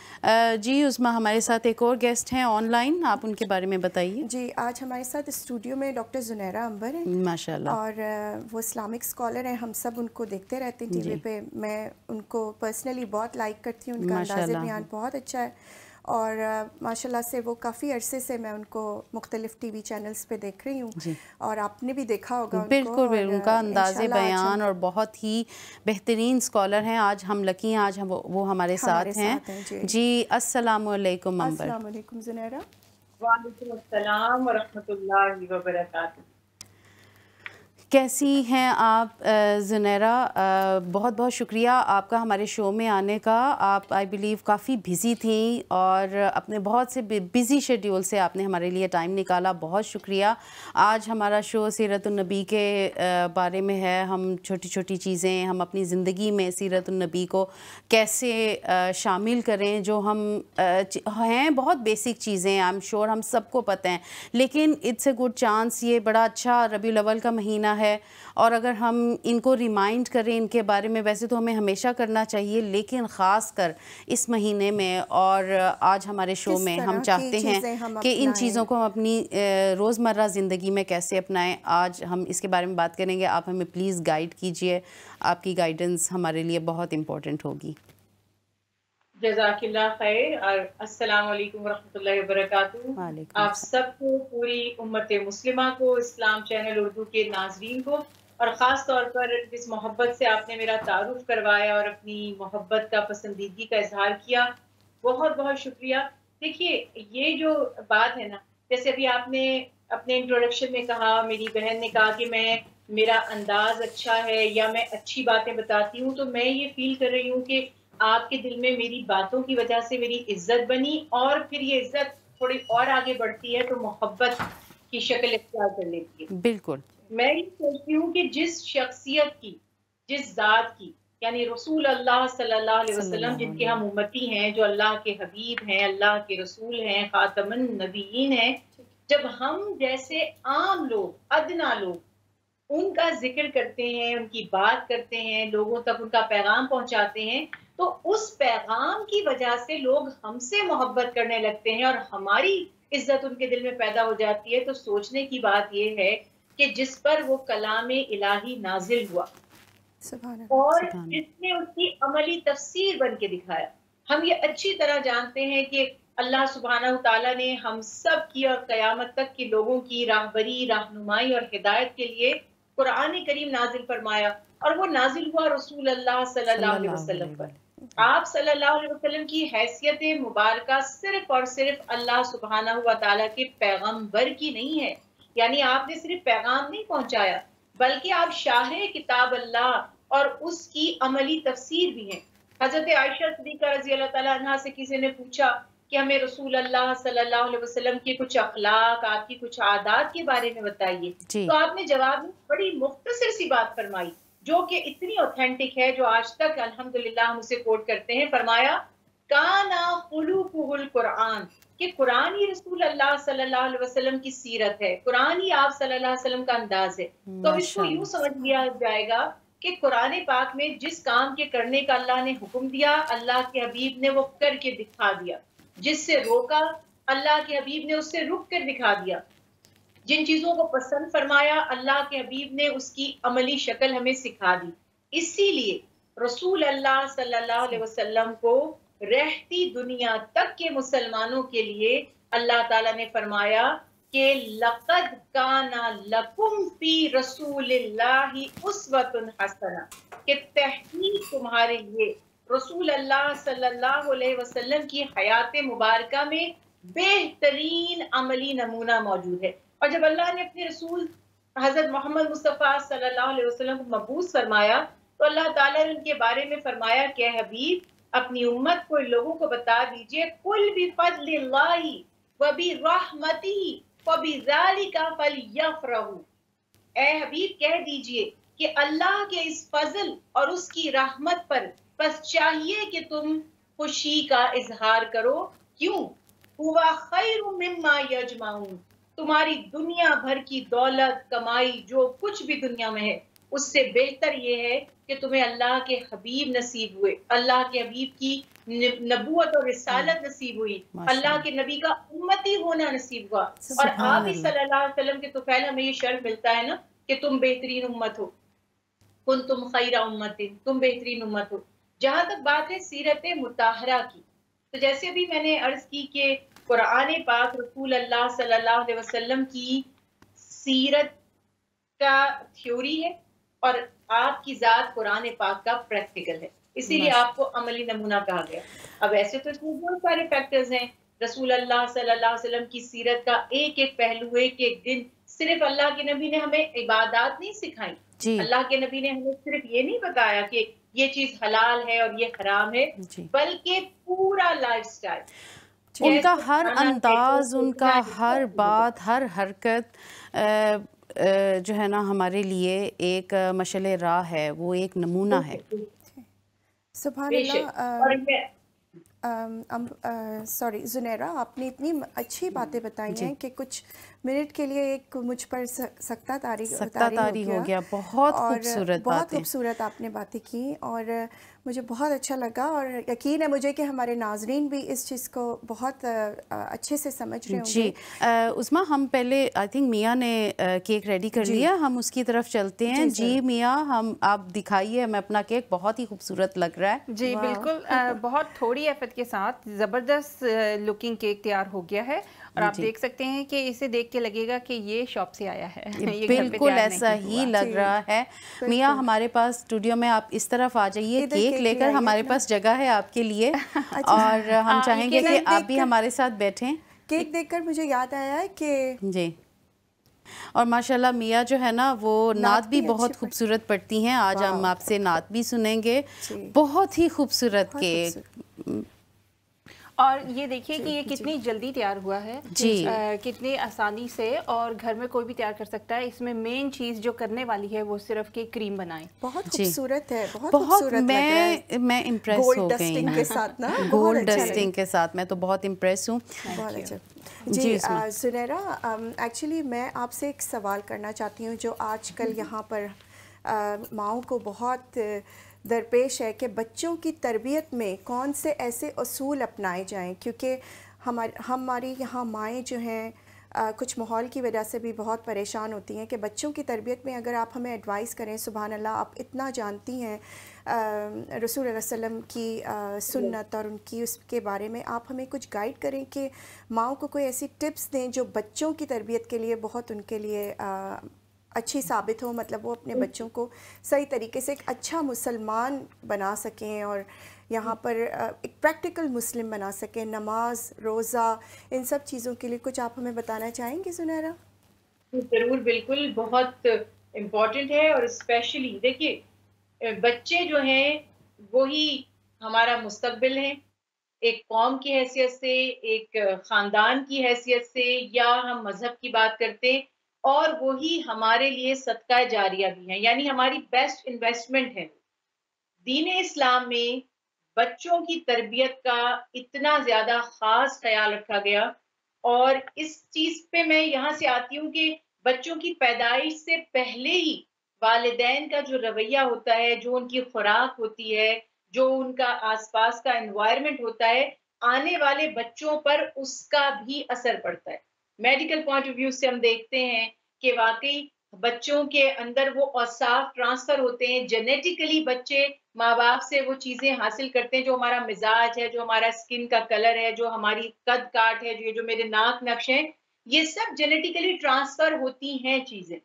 जी उसमें हमारे साथ एक और गेस्ट हैं ऑनलाइन आप उनके बारे में बताइए जी आज हमारे साथ स्टूडियो में डॉक्टर जुनैरा अंबर हैं माशाल्लाह और वो इस्लामिक स्कॉलर हैं हम सब उनको देखते रहते हैं टीवी पे मैं उनको पर्सनली बहुत लाइक करती हूँ उनका से बयान बहुत अच्छा है और माशाल्लाह से वो काफ़ी अरसे से मैं उनको मुख्तलिफ टी वी चैनल्स पे देख रही हूँ और आपने भी देखा होगा बिल्कुल बिल्कुल उनका अंदाज बयान और बहुत ही बेहतरीन स्कॉलर हैं आज हम लकी हैं आज हम वो हमारे साथ हैं है, जी असलकुम असलकुम जुनैरा वालेकुम अस्सलाम वरहमतुल्लाहि वबरकातुहू कैसी हैं आप जुनैरा बहुत बहुत शुक्रिया आपका हमारे शो में आने का आप आई बिलीव काफ़ी बिज़ी थी और अपने बहुत से बिज़ी शेड्यूल से आपने हमारे लिए टाइम निकाला बहुत शुक्रिया आज हमारा शो सीरतुलनबी के बारे में है हम छोटी छोटी चीज़ें हम अपनी ज़िंदगी में सीरतुलनबी को कैसे शामिल करें जो हम हैं बहुत बेसिक चीज़ें आई एम श्योर हम सबको पता है लेकिन इट्स ए गुड चांस ये बड़ा अच्छा रबी लवल का महीना है और अगर हम इनको रिमाइंड करें इनके बारे में वैसे तो हमें हमेशा करना चाहिए लेकिन ख़ास कर इस महीने में और आज हमारे शो में हम चाहते हैं कि इन चीज़ों को हम अपनी रोज़मर्रा ज़िंदगी में कैसे अपनाएं आज हम इसके बारे में बात करेंगे आप हमें प्लीज़ गाइड कीजिए आपकी गाइडेंस हमारे लिए बहुत इम्पोर्टेंट होगी जजाकल्ला खैर और असल वालेकुम वरहमतुल्लाहि आप सबको पूरी उम्मत मुस्लिमा को इस्लाम चैनल उर्दू के नाजरीन को और ख़ास तौर पर जिस मोहब्बत से आपने मेरा तारुफ करवाया और अपनी मोहब्बत का पसंदीदगी का इजहार किया बहुत बहुत शुक्रिया देखिए ये जो बात है ना जैसे अभी आपने अपने इंट्रोडक्शन में कहा मेरी बहन ने कहा कि मैं मेरा अंदाज अच्छा है या मैं अच्छी बातें बताती हूँ तो मैं ये फील कर रही हूँ कि आपके दिल में मेरी बातों की वजह से मेरी इज्जत बनी और फिर ये इज्जत थोड़ी और आगे बढ़ती है तो मोहब्बत की शक्ल इख्तियार कर लेती है बिल्कुल मैं ये सोचती हूँ कि जिस शख्सियत की जिस जात की यानी रसूल अल्लाह सल्लल्लाहु अलैहि वसल्लम जिनके हम उम्मती हैं जो अल्लाह के हबीब हैं अल्लाह के रसूल हैं खातमन नबीन हैं जब हम जैसे आम लोग अदना लोग उनका जिक्र करते हैं उनकी बात करते हैं लोगों तक उनका पैगाम पहुंचाते हैं तो उस पैगाम की वजह से लोग हमसे मोहब्बत करने लगते हैं और हमारी इज्जत उनके दिल में पैदा हो जाती है तो सोचने की बात यह है कि जिस पर वो कलाम इलाही नाजिल हुआ और जिसने उसकी अमली तफसीर बन के दिखाया हम ये अच्छी तरह जानते हैं कि अल्लाह सुबहाना तला ने हम सब की और क़यामत तक के लोगों की राहबरी रहनुमाई और हिदायत के लिए कुरान करीम नाजिल फरमाया और वो नाजिल हुआ रसूल अल्लाह सल्लल्लाहु अलैहि वसल्लम पर आप सल्लल्लाहु अलैहि वसल्लम की हैसियत मुबारक सिर्फ और सिर्फ अल्लाह सुबहाना हुआ ताला के पैगंबर की नहीं है यानी आपने सिर्फ पैगाम नहीं पहुंचाया बल्कि आप शाह किताब अल्लाह और उसकी अमली तफसीर भी हैं हजरत आयशा सदीका रजी अल्लाह तला से किसी ने पूछा कि हमें रसूल अल्लाह सल्लल्लाहु अलैहि वसल्लम के कुछ अखलाक आपकी कुछ आदात के बारे में बताइए तो आपने जवाब में बड़ी मुख्तसर सी बात फरमाई जो कि इतनी ऑथेंटिक है जो आज तक अल्हम्दुलिल्लाह हम उसे कोट करते हैं फरमाया काना फुलूकुल कुरान कि कुरान ही रसूल अल्लाह सल्लल्लाहु अलैहि वसल्लम की सीरत है कुरान ही आप सल्लल्लाहु अलैहि वसल्लम का अंदाज है तो इसको यूं समझ लिया जाएगा कि कुरान पाक में जिस काम के करने का अल्लाह ने हुक्म दिया अल्लाह के हबीब ने वो करके दिखा दिया जिससे रोका अल्लाह के हबीब ने उससे रुक कर दिखा दिया जिन चीज़ों को पसंद फरमाया अल्लाह के हबीब ने उसकी अमली शक्ल हमें सिखा दी इसीलिए रसूल अल्लाह सल्लल्लाहु अलैहि वसल्लम को रहती दुनिया तक के मुसलमानों के लिए अल्लाह ताला ने फरमाया कि लकद काना लकुम फी रसूल उसवतुन हसना कि तहकी तुम्हारे लिए रसूल अल्लाह सल्लल्लाहु अलैहि वसल्लम की हयात मुबारक में बेहतरीन अमली नमूना मौजूद है और जब अल्लाह ने अपने रसूल हज़रत मोहम्मद मुस्तफ़ा सल्लल्लाहु अलैहि वसल्लम को मबूस फरमाया तो अल्लाह ताला ने उनके बारे में फरमाया कि हबीब अपनी उम्मत को लोगों को बता दीजिए कुल भी फजल वबी रहमती वबी का फल यफरहू ए हबीब कह दीजिए कि अल्लाह के इस फजल और उसकी रहमत पर बस चाहिए कि तुम खुशी का इजहार करो क्यों हुआ खैर मिम्मा यजमाऊ तुम्हारी दुनिया भर की दौलत कमाई जो कुछ भी दुनिया में है उससे बेहतर ये है कि तुम्हें अल्लाह के हबीब नसीब हुए अल्लाह के हबीब की नबूत और रिसालत नसीब हुई अल्लाह के नबी का उम्मती होना नसीब हुआ और आप ही सल्लल्लाहु अलैहि वसल्लम के तो पहले हमें ये शर्म मिलता है ना कि तुम बेहतरीन उम्मत हो कुन तुम खैरा उम्मत तुम बेहतरीन उम्मत हो जहाँ तक बात है सीरत मुताहरा की तो जैसे अभी मैंने अर्ज की कि कुरान पाक रसूल अल्लाह सल्लल्लाहु अलैहि वसल्लम की सीरत का थ्योरी है और आपकी ज़ात कुरान पाक का प्रैक्टिकल है इसीलिए आपको अमली नमूना कहा गया अब ऐसे तो इसमें बहुत सारे फैक्टर्स हैं रसूल अल्लाह सल्लल्लाहु अलैहि वसल्लम की सीरत का एक एक पहलू एक एक दिन सिर्फ अल्लाह के नबी ने हमें इबादत नहीं सिखाई अल्लाह के नबी ने हमें सिर्फ ये नहीं बताया कि ये चीज हलाल है और ये हराम है बल्कि पूरा लाइफस्टाइल उनका हर अंदाज उनका हर बात हर हरकत जो है ना हमारे लिए एक मशल राह है वो एक नमूना है सुबह सॉरी जुनेरा आपने इतनी अच्छी बातें बताई हैं कि कुछ मिनट के लिए एक मुझ पर सकता तारी सकता तारी हो गया, हो गया। बहुत खूबसूरत बहुत खूबसूरत आपने बातें की और मुझे बहुत अच्छा लगा और यकीन है मुझे कि हमारे नाजरीन भी इस चीज़ को बहुत अच्छे से समझ रहे होंगे जी आ, उस्मा हम पहले आई थिंक मियाँ ने केक रेडी कर लिया हम उसकी तरफ चलते हैं जी, जी मियाँ हम आप दिखाइए हमें अपना केक बहुत ही खूबसूरत लग रहा है जी बिल्कुल आ, बहुत थोड़ी एफर्ट के साथ ज़बरदस्त लुकिंग केक तैयार हो गया है और आप देख सकते हैं कि इसे देख के लगेगा कि ये शॉप से आया है बिल्कुल ऐसा ही लग रहा है मियाँ हमारे पास स्टूडियो में आप इस तरफ आ जाइए केक लेकर हमारे पास जगह है आपके लिए [laughs] अच्छा। और हम हाँ, चाहेंगे कि आप भी हमारे साथ बैठें केक देखकर मुझे याद आया है कि जी और माशाल्लाह मियाँ जो है ना वो नात भी, भी बहुत खूबसूरत पड़ती हैं आज हम आपसे नात भी सुनेंगे बहुत ही खूबसूरत केक और ये देखिए कि ये कितनी जल्दी तैयार हुआ है जी आ, कितनी आसानी से और घर में कोई भी तैयार कर सकता है इसमें मेन चीज जो करने वाली है वो सिर्फ के क्रीम बनाए बहुत खूबसूरत है बहुत, बहुत मैं मैं इम्प्रेस हो गई के साथ ना [laughs] अच्छा गोल्ड डस्टिंग के साथ मैं तो बहुत इम्प्रेस हूँ अच्छा। जी सुनहरा एक्चुअली मैं आपसे एक सवाल करना चाहती हूँ जो आजकल हम्म। यहाँ पर माओ को बहुत uh, दरपेश है कि बच्चों की तरबियत में कौन से ऐसे असूल अपनाए जाएं क्योंकि हमारे हमारी यहाँ माएँ जो हैं कुछ माहौल की वजह से भी बहुत परेशान होती हैं कि बच्चों की तरबियत में अगर आप हमें एडवाइस करें सुबह अल्लाह आप इतना जानती हैं रसूल वसम की आ, सुन्नत और उनकी उसके बारे में आप हमें कुछ गाइड करें कि माओ को कोई ऐसी टिप्स दें जो बच्चों की तरबियत के लिए बहुत उनके लिए आ, अच्छी साबित हो मतलब वो अपने हम्म। बच्चों को सही तरीके से एक अच्छा मुसलमान बना सकें और यहाँ हम्म। पर एक प्रैक्टिकल मुस्लिम बना सकें नमाज रोज़ा इन सब चीज़ों के लिए कुछ आप हमें बताना चाहेंगे सुनहरा ज़रूर बिल्कुल बहुत इम्पॉर्टेंट है और स्पेशली देखिए बच्चे जो हैं वही हमारा मुस्तबिल हैं एक कौम की हैसियत से एक ख़ानदान की हैसियत से या हम मज़हब की बात करते हैं और वही हमारे लिए सदका जारिया भी है यानी हमारी बेस्ट इन्वेस्टमेंट है दीन इस्लाम में बच्चों की तरबियत का इतना ज्यादा खास ख्याल रखा गया और इस चीज पे मैं यहाँ से आती हूँ कि बच्चों की पैदाइश से पहले ही वालदेन का जो रवैया होता है जो उनकी खुराक होती है जो उनका आसपास का इन्वायरमेंट होता है आने वाले बच्चों पर उसका भी असर पड़ता है मेडिकल पॉइंट ऑफ व्यू से हम देखते हैं कि वाकई बच्चों के अंदर वो औसाफ ट्रांसफर होते हैं जेनेटिकली बच्चे माँ बाप से वो चीजें हासिल करते हैं जो हमारा मिजाज है जो हमारा स्किन का कलर है जो हमारी कद काट है जो जो मेरे नाक नक्श है ये सब जेनेटिकली ट्रांसफर होती हैं चीजें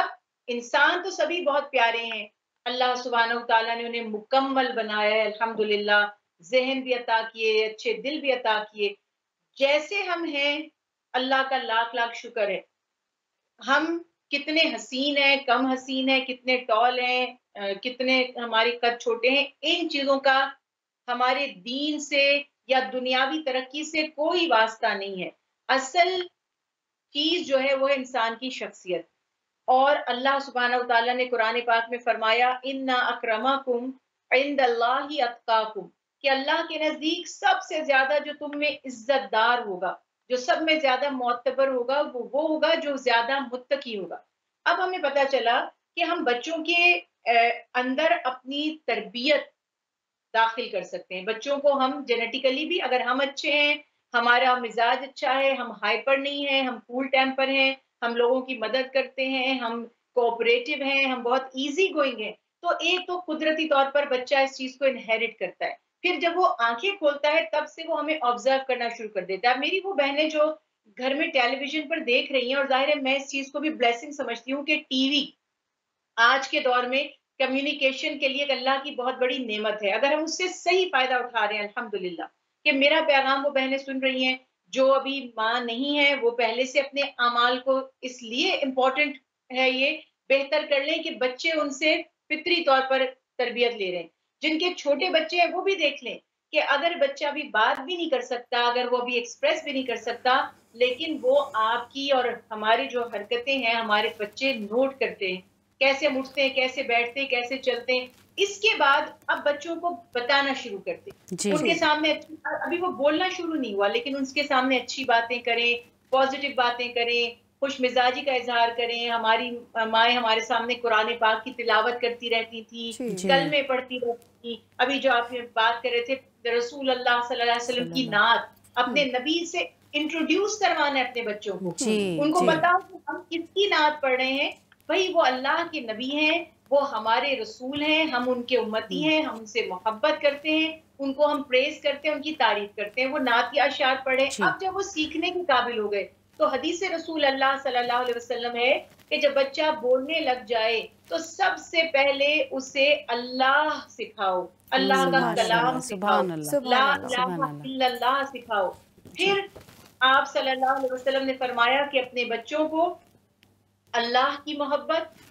अब इंसान तो सभी बहुत प्यारे हैं अल्लाह सुबहान तला ने उन्हें मुकम्मल बनाया है अल्हम्दुलिल्लाह जहन भी अता किए अच्छे दिल भी अता किए जैसे हम हैं अल्लाह का लाख लाख शुक्र है हम कितने हसीन है कम हसीन है कितने टॉल हैं कितने हमारे कद छोटे हैं इन चीजों का हमारे दीन से या दुनियावी तरक्की से कोई वास्ता नहीं है असल चीज जो है वो है इंसान की शख्सियत और अल्लाह सुबहाना तला ने कुरान पाक में फरमाया इन ना अक्रमा कुम इंद अल्लाह कि अल्लाह के नज़दीक सबसे ज्यादा जो तुम में इज्जतदार होगा जो सब में ज्यादा मोतबर होगा वो वो होगा जो ज्यादा मुत्तकी होगा अब हमें पता चला कि हम बच्चों के अंदर अपनी तरबियत दाखिल कर सकते हैं बच्चों को हम जेनेटिकली भी अगर हम अच्छे हैं हमारा मिजाज अच्छा है हम हाइपर नहीं है हम कूल टेम्पर हैं हम लोगों की मदद करते हैं हम कोऑपरेटिव हैं हम बहुत ईजी गोइंग हैं तो एक तो कुदरती तौर पर बच्चा इस चीज़ को इनहेरिट करता है फिर जब वो आंखें खोलता है तब से वो हमें ऑब्जर्व करना शुरू कर देता है मेरी वो बहनें जो घर में टेलीविजन पर देख रही हैं और जाहिर है मैं इस चीज को भी ब्लेसिंग समझती हूँ कि टीवी आज के दौर में कम्युनिकेशन के लिए अल्लाह की बहुत बड़ी नेमत है अगर हम उससे सही फायदा उठा रहे हैं अल्हम्दुलिल्लाह कि मेरा पैगाम वो बहनें सुन रही हैं जो अभी माँ नहीं है वो पहले से अपने अमाल को इसलिए इम्पोर्टेंट है ये बेहतर कर लें कि बच्चे उनसे फितरी तौर पर तरबियत ले रहे हैं जिनके छोटे बच्चे हैं वो भी देख लें कि अगर बच्चा अभी बात भी नहीं कर सकता अगर वो अभी एक्सप्रेस भी नहीं कर सकता लेकिन वो आपकी और हमारी जो हरकतें हैं हमारे बच्चे नोट करते हैं कैसे उठते हैं कैसे बैठते हैं कैसे चलते हैं इसके बाद अब बच्चों को बताना शुरू करते उनके सामने अभी वो बोलना शुरू नहीं हुआ लेकिन उनके सामने अच्छी बातें करें पॉजिटिव बातें करें खुश मिजाजी का इजहार करें हमारी माएँ हमारे सामने कुरान पाक की तिलावत करती रहती थी कल में पढ़ती रहती थी अभी जो आप बात कर रहे थे रसूल अल्लाह सल्लल्लाहु की नात अपने नबी से इंट्रोड्यूस करवाना है अपने बच्चों को उनको बताओ कि हम किसकी नात पढ़ रहे हैं भाई वो अल्लाह के नबी हैं वो हमारे रसूल हैं हम उनके उम्मती हैं हम उनसे मोहब्बत करते हैं उनको हम प्रेस करते हैं उनकी तारीफ करते हैं वो नात की अशार पढ़े अब जब वो सीखने के काबिल हो गए तो हदीस रसूल अल्लाह सल्लल्लाहु अलैहि वसल्लम है कि जब बच्चा बोलने लग जाए तो सबसे पहले उसे अल्लाह सिखाओ अल्लाह का कलाम सिखाओ सिखाओ फिर आप सल्लल्लाहु अलैहि वसल्लम ने फरमाया कि अपने बच्चों को अल्लाह की मोहब्बत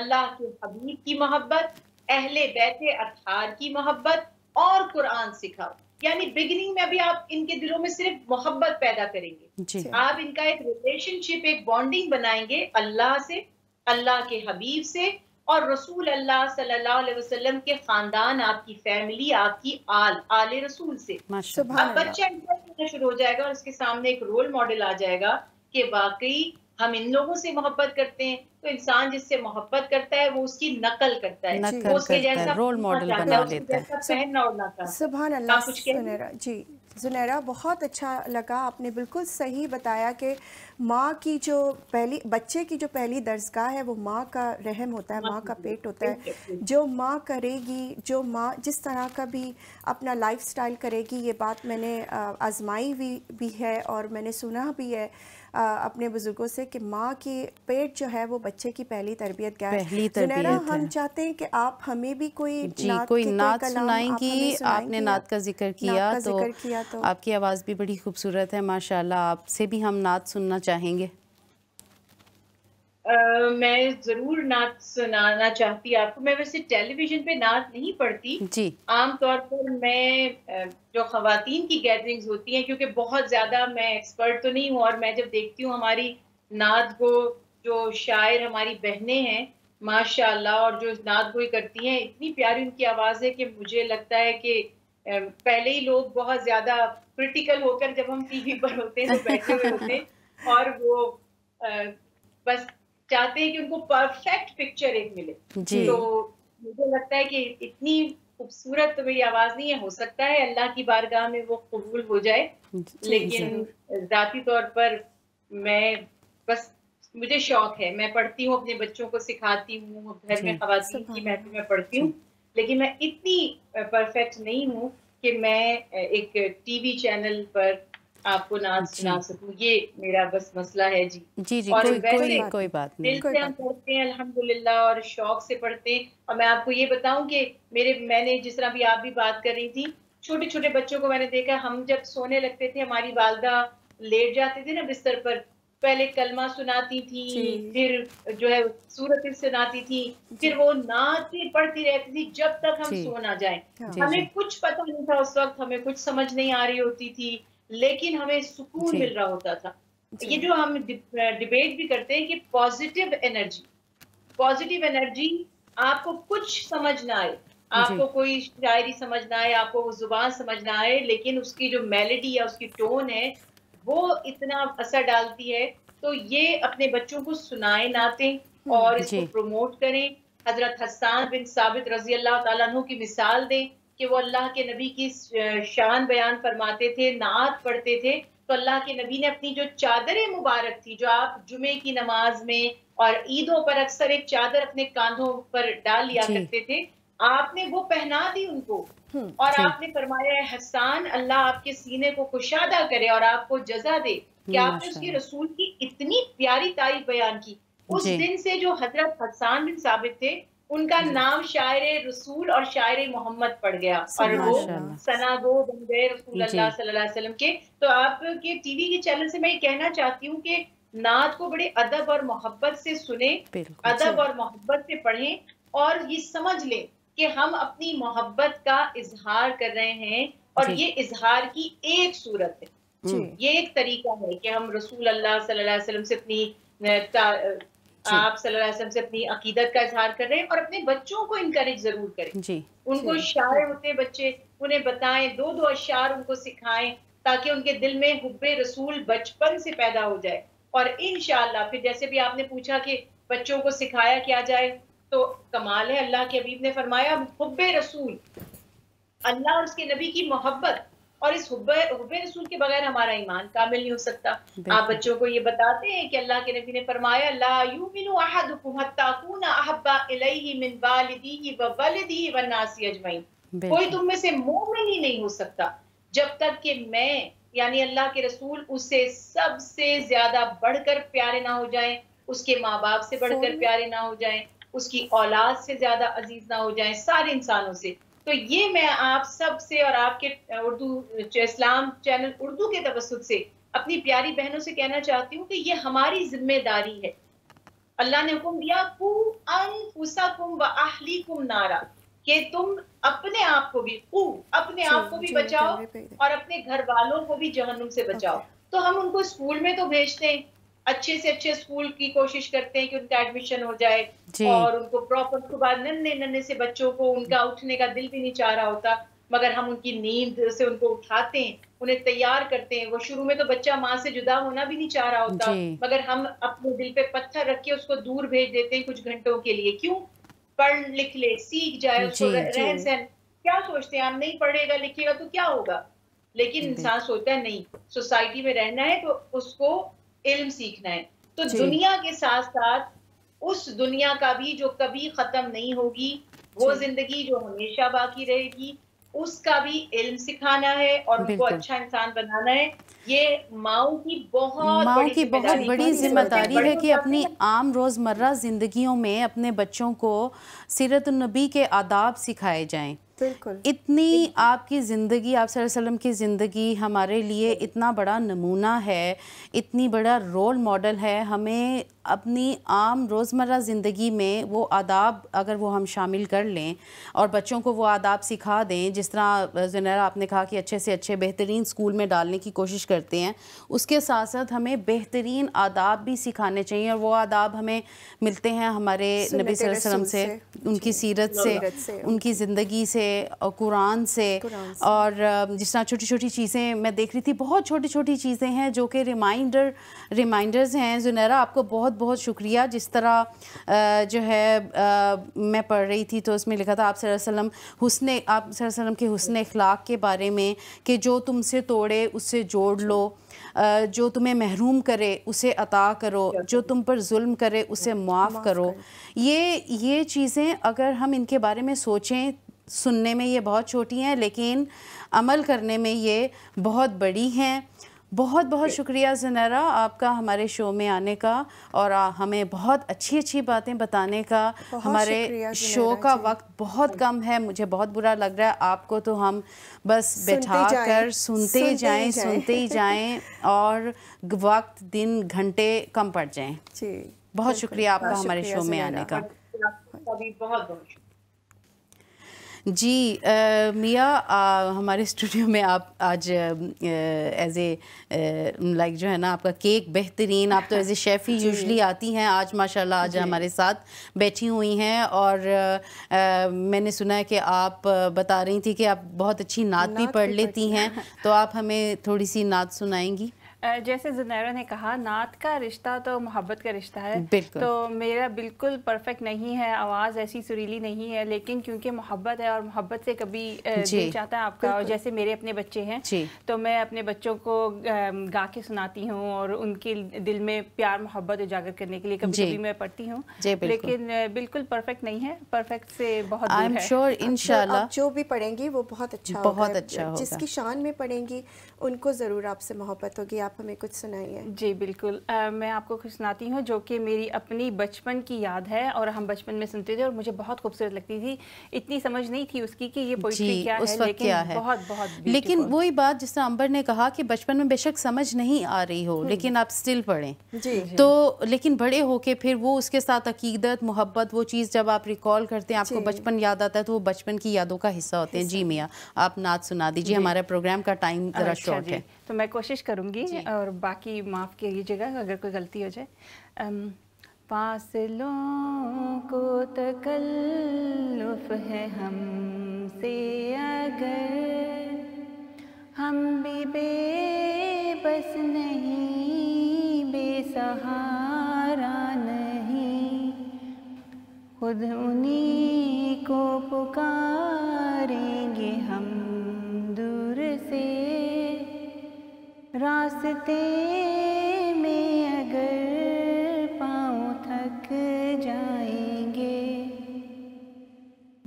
अल्लाह के हबीब की मोहब्बत अहले बैत अथार की मोहब्बत और कुरान सिखाओ यानी बिगिनिंग में अभी आप इनके दिलों में सिर्फ मोहब्बत पैदा करेंगे आप इनका एक रिलेशनशिप एक बॉन्डिंग बनाएंगे अल्लाह से अल्लाह के हबीब से और रसूल अल्लाह सल्लल्लाहु अलैहि वसल्लम के खानदान आपकी फैमिली आपकी आल आले रसूल से अब बच्चा इंजॉय करना शुरू हो जाएगा और उसके सामने एक रोल मॉडल आ जाएगा कि वाकई हम इन लोगों से मोहब्बत करते हैं तो इंसान जिससे मोहब्बत करता है वो उसकी नकल करता है नकल उसके जैसा रोल मॉडल बना लेता है सुबह कुछ जी जुनेरा बहुत अच्छा लगा आपने बिल्कुल सही बताया कि माँ की जो पहली बच्चे की जो पहली दर्जगाह है वो माँ का रहम होता है माँ का हाँ, पेट होता है जो माँ करेगी जो माँ जिस तरह का भी अपना लाइफस्टाइल करेगी ये बात मैंने आजमाई भी भी है और मैंने सुना भी है आ, अपने बुजुर्गों से कि माँ की पेट जो है वो बच्चे की पहली तरबियत क्या पहली तरबियत हम चाहते हैं कि आप हमें भी कोई जी नात कोई नात सुनाएंगी आप आपने नात का जिक्र किया, तो किया तो आपकी आवाज़ भी बड़ी खूबसूरत है माशाल्लाह आपसे भी हम नात सुनना चाहेंगे Uh, मैं जरूर नाच सुनाना चाहती आपको मैं वैसे टेलीविजन पे नाच नहीं पढ़ती जी आमतौर पर मैं जो खातन की गैदरिंग्स होती हैं क्योंकि बहुत ज़्यादा मैं एक्सपर्ट तो नहीं हूँ और मैं जब देखती हूँ हमारी नाच को जो शायर हमारी बहनें हैं माशाल्लाह और जो नाच गोई करती हैं इतनी प्यारी उनकी आवाज़ है कि मुझे लगता है कि पहले ही लोग बहुत ज़्यादा क्रिटिकल होकर जब हम टीवी पर होते हैं तो बैठे हुए होते हैं और वो आ, बस चाहते हैं कि उनको परफेक्ट पिक्चर एक मिले जी. तो मुझे लगता है कि इतनी खूबसूरत तो मेरी आवाज नहीं है हो सकता है अल्लाह की बारगाह में वो कबूल हो जाए लेकिन जाती तौर पर मैं बस मुझे शौक है मैं पढ़ती हूँ अपने बच्चों को सिखाती हूँ घर में खवातीन की महफिल में पढ़ती हूँ लेकिन मैं इतनी परफेक्ट नहीं हूँ कि मैं एक टीवी चैनल पर आपको नाच सुना सकूं ये मेरा बस मसला है जी जी जी और कोई, वैसे कोई, कोई बात नहीं दिल से हम पढ़ते हैं अल्हम्दुलिल्लाह और शौक से पढ़ते हैं और मैं आपको ये बताऊं कि मेरे मैंने जिस तरह भी आप भी बात कर रही थी छोटे छोटे बच्चों को मैंने देखा हम जब सोने लगते थे हमारी वालदा लेट जाते थे ना बिस्तर पर पहले कलमा सुनाती थी फिर जो है सूरत सुनाती थी फिर वो नाते पढ़ती रहती थी जब तक हम सो ना जाए हाँ। हमें कुछ पता नहीं था उस वक्त हमें कुछ समझ नहीं आ रही होती थी लेकिन हमें सुकून मिल रहा होता था ये जो हम डिबेट भी करते हैं कि पॉजिटिव एनर्जी पॉजिटिव एनर्जी आपको कुछ समझ ना आए आपको कोई शायरी समझ ना आए आपको वो जुबान समझ ना आए लेकिन उसकी जो मेलेडी या उसकी टोन है वो इतना असर डालती है तो ये अपने बच्चों को सुनाए नाते हम्म, और इसको प्रमोट करें हजरत हसान बिन साबित रजी अल्लाह तु की मिसाल दें कि वो अल्लाह के नबी की शान बयान फरमाते थे नात पढ़ते थे तो अल्लाह के नबी ने अपनी जो चादर मुबारक थी जो आप जुमे की नमाज में और ईदों पर अक्सर एक चादर अपने कांधों पर डाल लिया करते थे आपने वो पहना दी उनको हम्म, और आपने फरमाया हसान अल्लाह आपके सीने को कुशादा करे और आपको जजा दे कि आपने उसके रसूल की इतनी प्यारी तारीफ बयान की उस दिन से जो हजरत हसान बिन साबित थे उनका नाम शायर रसूल और शायर मोहम्मद पड़ गया और वो सना बन गए रसूल अल्लाह सल्लल्लाहु अलैहि वसल्लम के तो आपके टीवी के चैनल से मैं ये कहना चाहती हूँ कि नात को बड़े अदब और मोहब्बत से सुने अदब और मोहब्बत से पढ़ें और ये समझ लें कि हम अपनी मोहब्बत का इजहार कर रहे हैं और ये इजहार की एक सूरत है ये एक तरीका है कि हम रसूल अल्लाह सल्लल्लाहु अलैहि वसल्लम से अपनी आप सल्लाम से अपनी अकीदत का इजहार कर रहे हैं और अपने बच्चों को इनकरेज जरूर करें जी उनको शायर होते बच्चे उन्हें बताएं दो दो अशार उनको सिखाएं ताकि उनके दिल में हुब रसूल बचपन से पैदा हो जाए और इन फिर जैसे भी आपने पूछा कि बच्चों को सिखाया क्या जाए तो कमाल है अल्लाह के अबीब ने फरमाया हुब रसूल अल्लाह और उसके नबी की मोहब्बत और इस हुब रसूल के बगैर हमारा ईमान कामिल नहीं हो सकता आप बच्चों को ये बताते हैं कि अल्लाह के नबी ने फरमाया कोई तुम में से मोमिन ही नहीं हो सकता जब तक कि मैं यानी अल्लाह के रसूल उससे सबसे ज्यादा बढ़कर प्यारे ना हो जाए उसके माँ बाप से बढ़कर प्यारे ना हो जाए उसकी औलाद से ज्यादा अजीज ना हो जाए सारे इंसानों से तो ये मैं आप सब से और आपके उर्दू इस्लाम चैनल उर्दू के तवसत से अपनी प्यारी बहनों से कहना चाहती हूँ कि ये हमारी जिम्मेदारी है अल्लाह ने हुक्म दिया कुम नारा कि तुम अपने आप को भी कु अपने आप को भी बचाओ और अपने घर वालों को भी जहनुम से बचाओ तो हम उनको स्कूल में तो भेजते हैं अच्छे से अच्छे स्कूल की कोशिश करते हैं कि उनका एडमिशन हो जाए और उनको प्रॉपर उसके बाद नन्हे नन्हे से बच्चों को उनका उठने का दिल भी नहीं चाह रहा होता मगर हम उनकी नींद से उनको उठाते हैं उन्हें तैयार करते हैं वो शुरू में तो बच्चा माँ से जुदा होना भी नहीं चाह रहा होता मगर हम अपने दिल पे पत्थर रख के उसको दूर भेज देते हैं कुछ घंटों के लिए क्यों पढ़ लिख ले सीख जाए उसको रहन सहन क्या सोचते हैं आप नहीं पढ़ेगा लिखेगा तो क्या होगा लेकिन इंसान सोचता है नहीं सोसाइटी में रहना है तो उसको इल्म सीखना है तो दुनिया के साथ साथ उस दुनिया का भी जो कभी खत्म नहीं होगी वो जिंदगी जो हमेशा बाकी रहेगी उसका भी इल्म सिखाना है और उनको अच्छा इंसान बनाना है ये माओ की बहुत माओ की बहुत बड़ी जिम्मेदारी है कि अपनी आम रोज़मर्रा ज़िंदगियों में अपने बच्चों को सीरत नबी के आदाब सिखाए जाएं बिल्कुल इतनी आपकी ज़िंदगी आप वसल्लम की ज़िंदगी हमारे लिए इतना बड़ा नमूना है इतनी बड़ा रोल मॉडल है हमें अपनी आम रोज़मर्रा ज़िंदगी में वो आदाब अगर वो हम शामिल कर लें और बच्चों को वो आदाब सिखा दें जिस तरह जनरा आपने कहा कि अच्छे से अच्छे बेहतरीन स्कूल में डालने की कोशिश करते हैं उसके साथ साथ हमें बेहतरीन आदाब भी सिखाने चाहिए और वो आदाब हमें मिलते हैं हमारे नबी वसल्लम से उनकी सीरत से उनकी ज़िंदगी से और कुरान से, से। और जिस तरह छोटी छोटी चीज़ें मैं देख रही थी बहुत छोटी छोटी चीज़ें हैं जो कि रिमाइंडर रिमाइंडर्स हैं जुनैरा आपको बहुत बहुत शुक्रिया जिस तरह जो है मैं पढ़ रही थी तो उसमें लिखा था आप वसल्लम हुसन आप वसल्लम के हुसन अखलाक के बारे में कि जो तुमसे तोड़े उससे जोड़ लो जो तुम्हें महरूम करे उसे अता करो जो तुम पर जुल्म करे उसे माफ़ करो ये ये चीज़ें अगर हम इनके बारे में सोचें सुनने में ये बहुत छोटी हैं लेकिन अमल करने में ये बहुत बड़ी हैं बहुत बहुत शुक्रिया जनरा आपका हमारे शो में आने का और हमें बहुत अच्छी अच्छी बातें बताने का हमारे शो का वक्त बहुत कम है मुझे बहुत बुरा लग रहा है आपको तो हम बस बैठा कर सुनते जाएं सुनते ही जाएं और वक्त दिन घंटे कम पड़ जाएं बहुत शुक्रिया आपका हमारे शो में आने का बहुत बहुत जी मियाँ हमारे स्टूडियो में आप आज एज ए लाइक जो है ना आपका केक बेहतरीन आप तो एज ए शेफ़ ही यूजली आती हैं आज माशाल्लाह आज हमारे साथ बैठी हुई हैं और आ, मैंने सुना है कि आप बता रही थी कि आप बहुत अच्छी नात, नात भी पढ़ लेती हैं तो आप हमें थोड़ी सी नात सुनाएंगी जैसे जुनैरा ने कहा नात का रिश्ता तो मोहब्बत का रिश्ता है तो मेरा बिल्कुल परफेक्ट नहीं है आवाज़ ऐसी सुरीली नहीं है लेकिन क्योंकि मोहब्बत है और मोहब्बत से कभी चाहता है आपका और जैसे मेरे अपने बच्चे हैं तो मैं अपने बच्चों को गा के सुनाती हूँ और उनके दिल में प्यार मोहब्बत उजागर करने के लिए कभी कभी मैं पढ़ती हूँ लेकिन बिल्कुल परफेक्ट नहीं है परफेक्ट से बहुत इनशाला जो भी पढ़ेंगी वो बहुत अच्छा बहुत अच्छा जिसकी शान में पढ़ेंगी उनको ज़रूर आपसे मोहब्बत होगी आप हमें कुछ सुनाइए जी बिल्कुल आ, मैं आपको खुश सुनाती हूँ जो कि मेरी अपनी बचपन की याद है और हम बचपन में सुनते थे और मुझे बहुत खूबसूरत लगती थी इतनी समझ नहीं थी उसकी कि ये पोइट्री क्या उस है लेकिन क्या है बहुत बहुत लेकिन वही बात जिस तरह अंबर ने कहा कि बचपन में बेशक समझ नहीं आ रही हो हम्म। लेकिन आप स्टिल पढ़ें तो लेकिन बड़े होके फिर वो उसके साथ अकीदत मोहब्बत वो चीज़ जब आप रिकॉल करते हैं आपको बचपन याद आता है तो वो बचपन की यादों का हिस्सा होते हैं जी मियाँ आप नाच सुना दीजिए हमारा प्रोग्राम का टाइम ज़रा अच्छा, अच्छा जी तो मैं कोशिश करूँगी और बाकी माफ़ कीजिएगा अगर कोई गलती हो जाए फासलों को तकल्लुफ है हमसे अगर हम भी बेबस नहीं बेसहारा नहीं खुद उन्हीं को पुकारेंगे हम दूर से रास्ते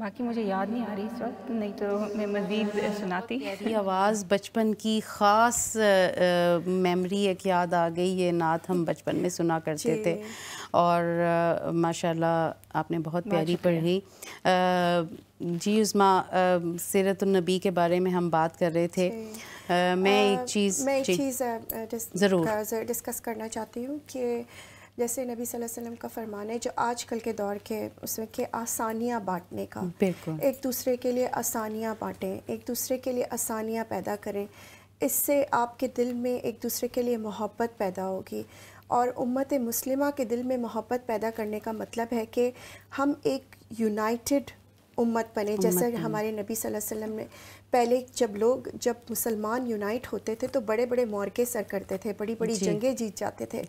बाकी मुझे याद नहीं आ रही इस वक्त नहीं तो मैं मज़ीद सुनाती ये आवाज़ बचपन की ख़ास मेमोरी एक याद आ गई ये नात हम बचपन में सुना करते थे और माशाल्लाह आपने बहुत प्यारी पढ़ी जी उस्मा सीरतुलनबी के बारे में हम बात कर रहे थे आ, मैं एक चीज़ मैं एक चीज़ ज़रूर डिस्कस करना चाहती हूँ कि जैसे नबी वसल्लम का फरमान है जो आजकल के दौर के उसमें के आसानियाँ बांटने का एक दूसरे के लिए आसानियाँ बाँटें एक दूसरे के लिए आसानियाँ पैदा करें इससे आपके दिल में एक दूसरे के लिए मोहब्बत पैदा होगी और उम्मत मुस्लिमा के दिल में मोहब्बत पैदा करने का मतलब है कि हम एक यूनाइटेड उम्मत बने जैसे हमारे नबी सल्लल्लाहु अलैहि वसल्लम ने पहले जब लोग जब मुसलमान यूनाइट होते थे तो बड़े बड़े मौके सर करते थे बड़ी बड़ी जंगें जीत जाते थे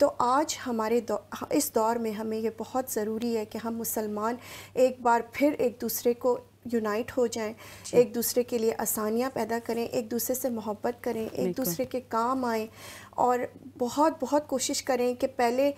तो आज हमारे दौ, इस दौर में हमें ये बहुत ज़रूरी है कि हम मुसलमान एक बार फिर एक दूसरे को यूनाइट हो जाएं एक दूसरे के लिए आसानियाँ पैदा करें एक दूसरे से मोहब्बत करें एक दूसरे के काम आएँ और बहुत बहुत कोशिश करें कि पहले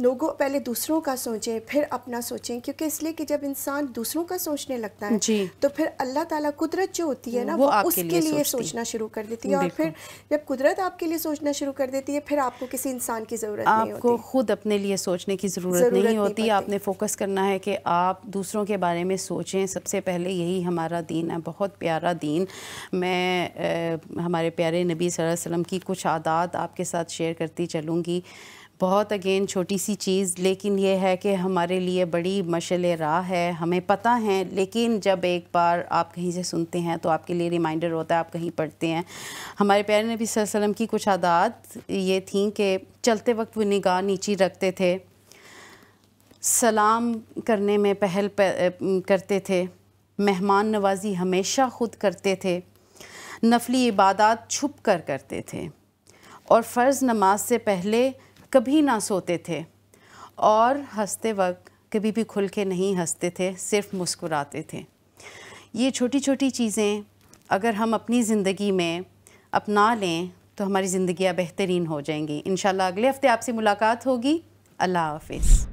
लोगों पहले दूसरों का सोचें फिर अपना सोचें क्योंकि इसलिए कि जब इंसान दूसरों का सोचने लगता है तो फिर अल्लाह ताला कुदरत जो होती है ना वो, वो उसके लिए, लिए सोचना शुरू कर देती है और फिर जब कुदरत आपके लिए सोचना शुरू कर देती है फिर आपको किसी इंसान की ज़रूरत नहीं होती आपको खुद अपने लिए सोचने की ज़रूरत नहीं होती आपने फोकस करना है कि आप दूसरों के बारे में सोचें सबसे पहले यही हमारा दीन है बहुत प्यारा दीन मैं हमारे प्यारे नबी वसल्लम की कुछ आदात आपके साथ शेयर करती चलूँगी बहुत अगेन छोटी सी चीज़ लेकिन ये है कि हमारे लिए बड़ी मशल राह है हमें पता है लेकिन जब एक बार आप कहीं से सुनते हैं तो आपके लिए रिमाइंडर होता है आप कहीं पढ़ते हैं हमारे प्यारे नबी वसल्लम की कुछ आदात ये थी कि चलते वक्त वो निगाह नीची रखते थे सलाम करने में पहल करते थे मेहमान नवाजी हमेशा ख़ुद करते थे नफली इबादत छुप कर करते थे और फ़र्ज़ नमाज से पहले कभी ना सोते थे और हंसते वक्त कभी भी खुल के नहीं हंसते थे सिर्फ मुस्कुराते थे ये छोटी छोटी चीज़ें अगर हम अपनी ज़िंदगी में अपना लें तो हमारी ज़िंदियाँ बेहतरीन हो जाएंगी इन अगले हफ़्ते आपसे मुलाकात होगी अल्लाह हाफिज़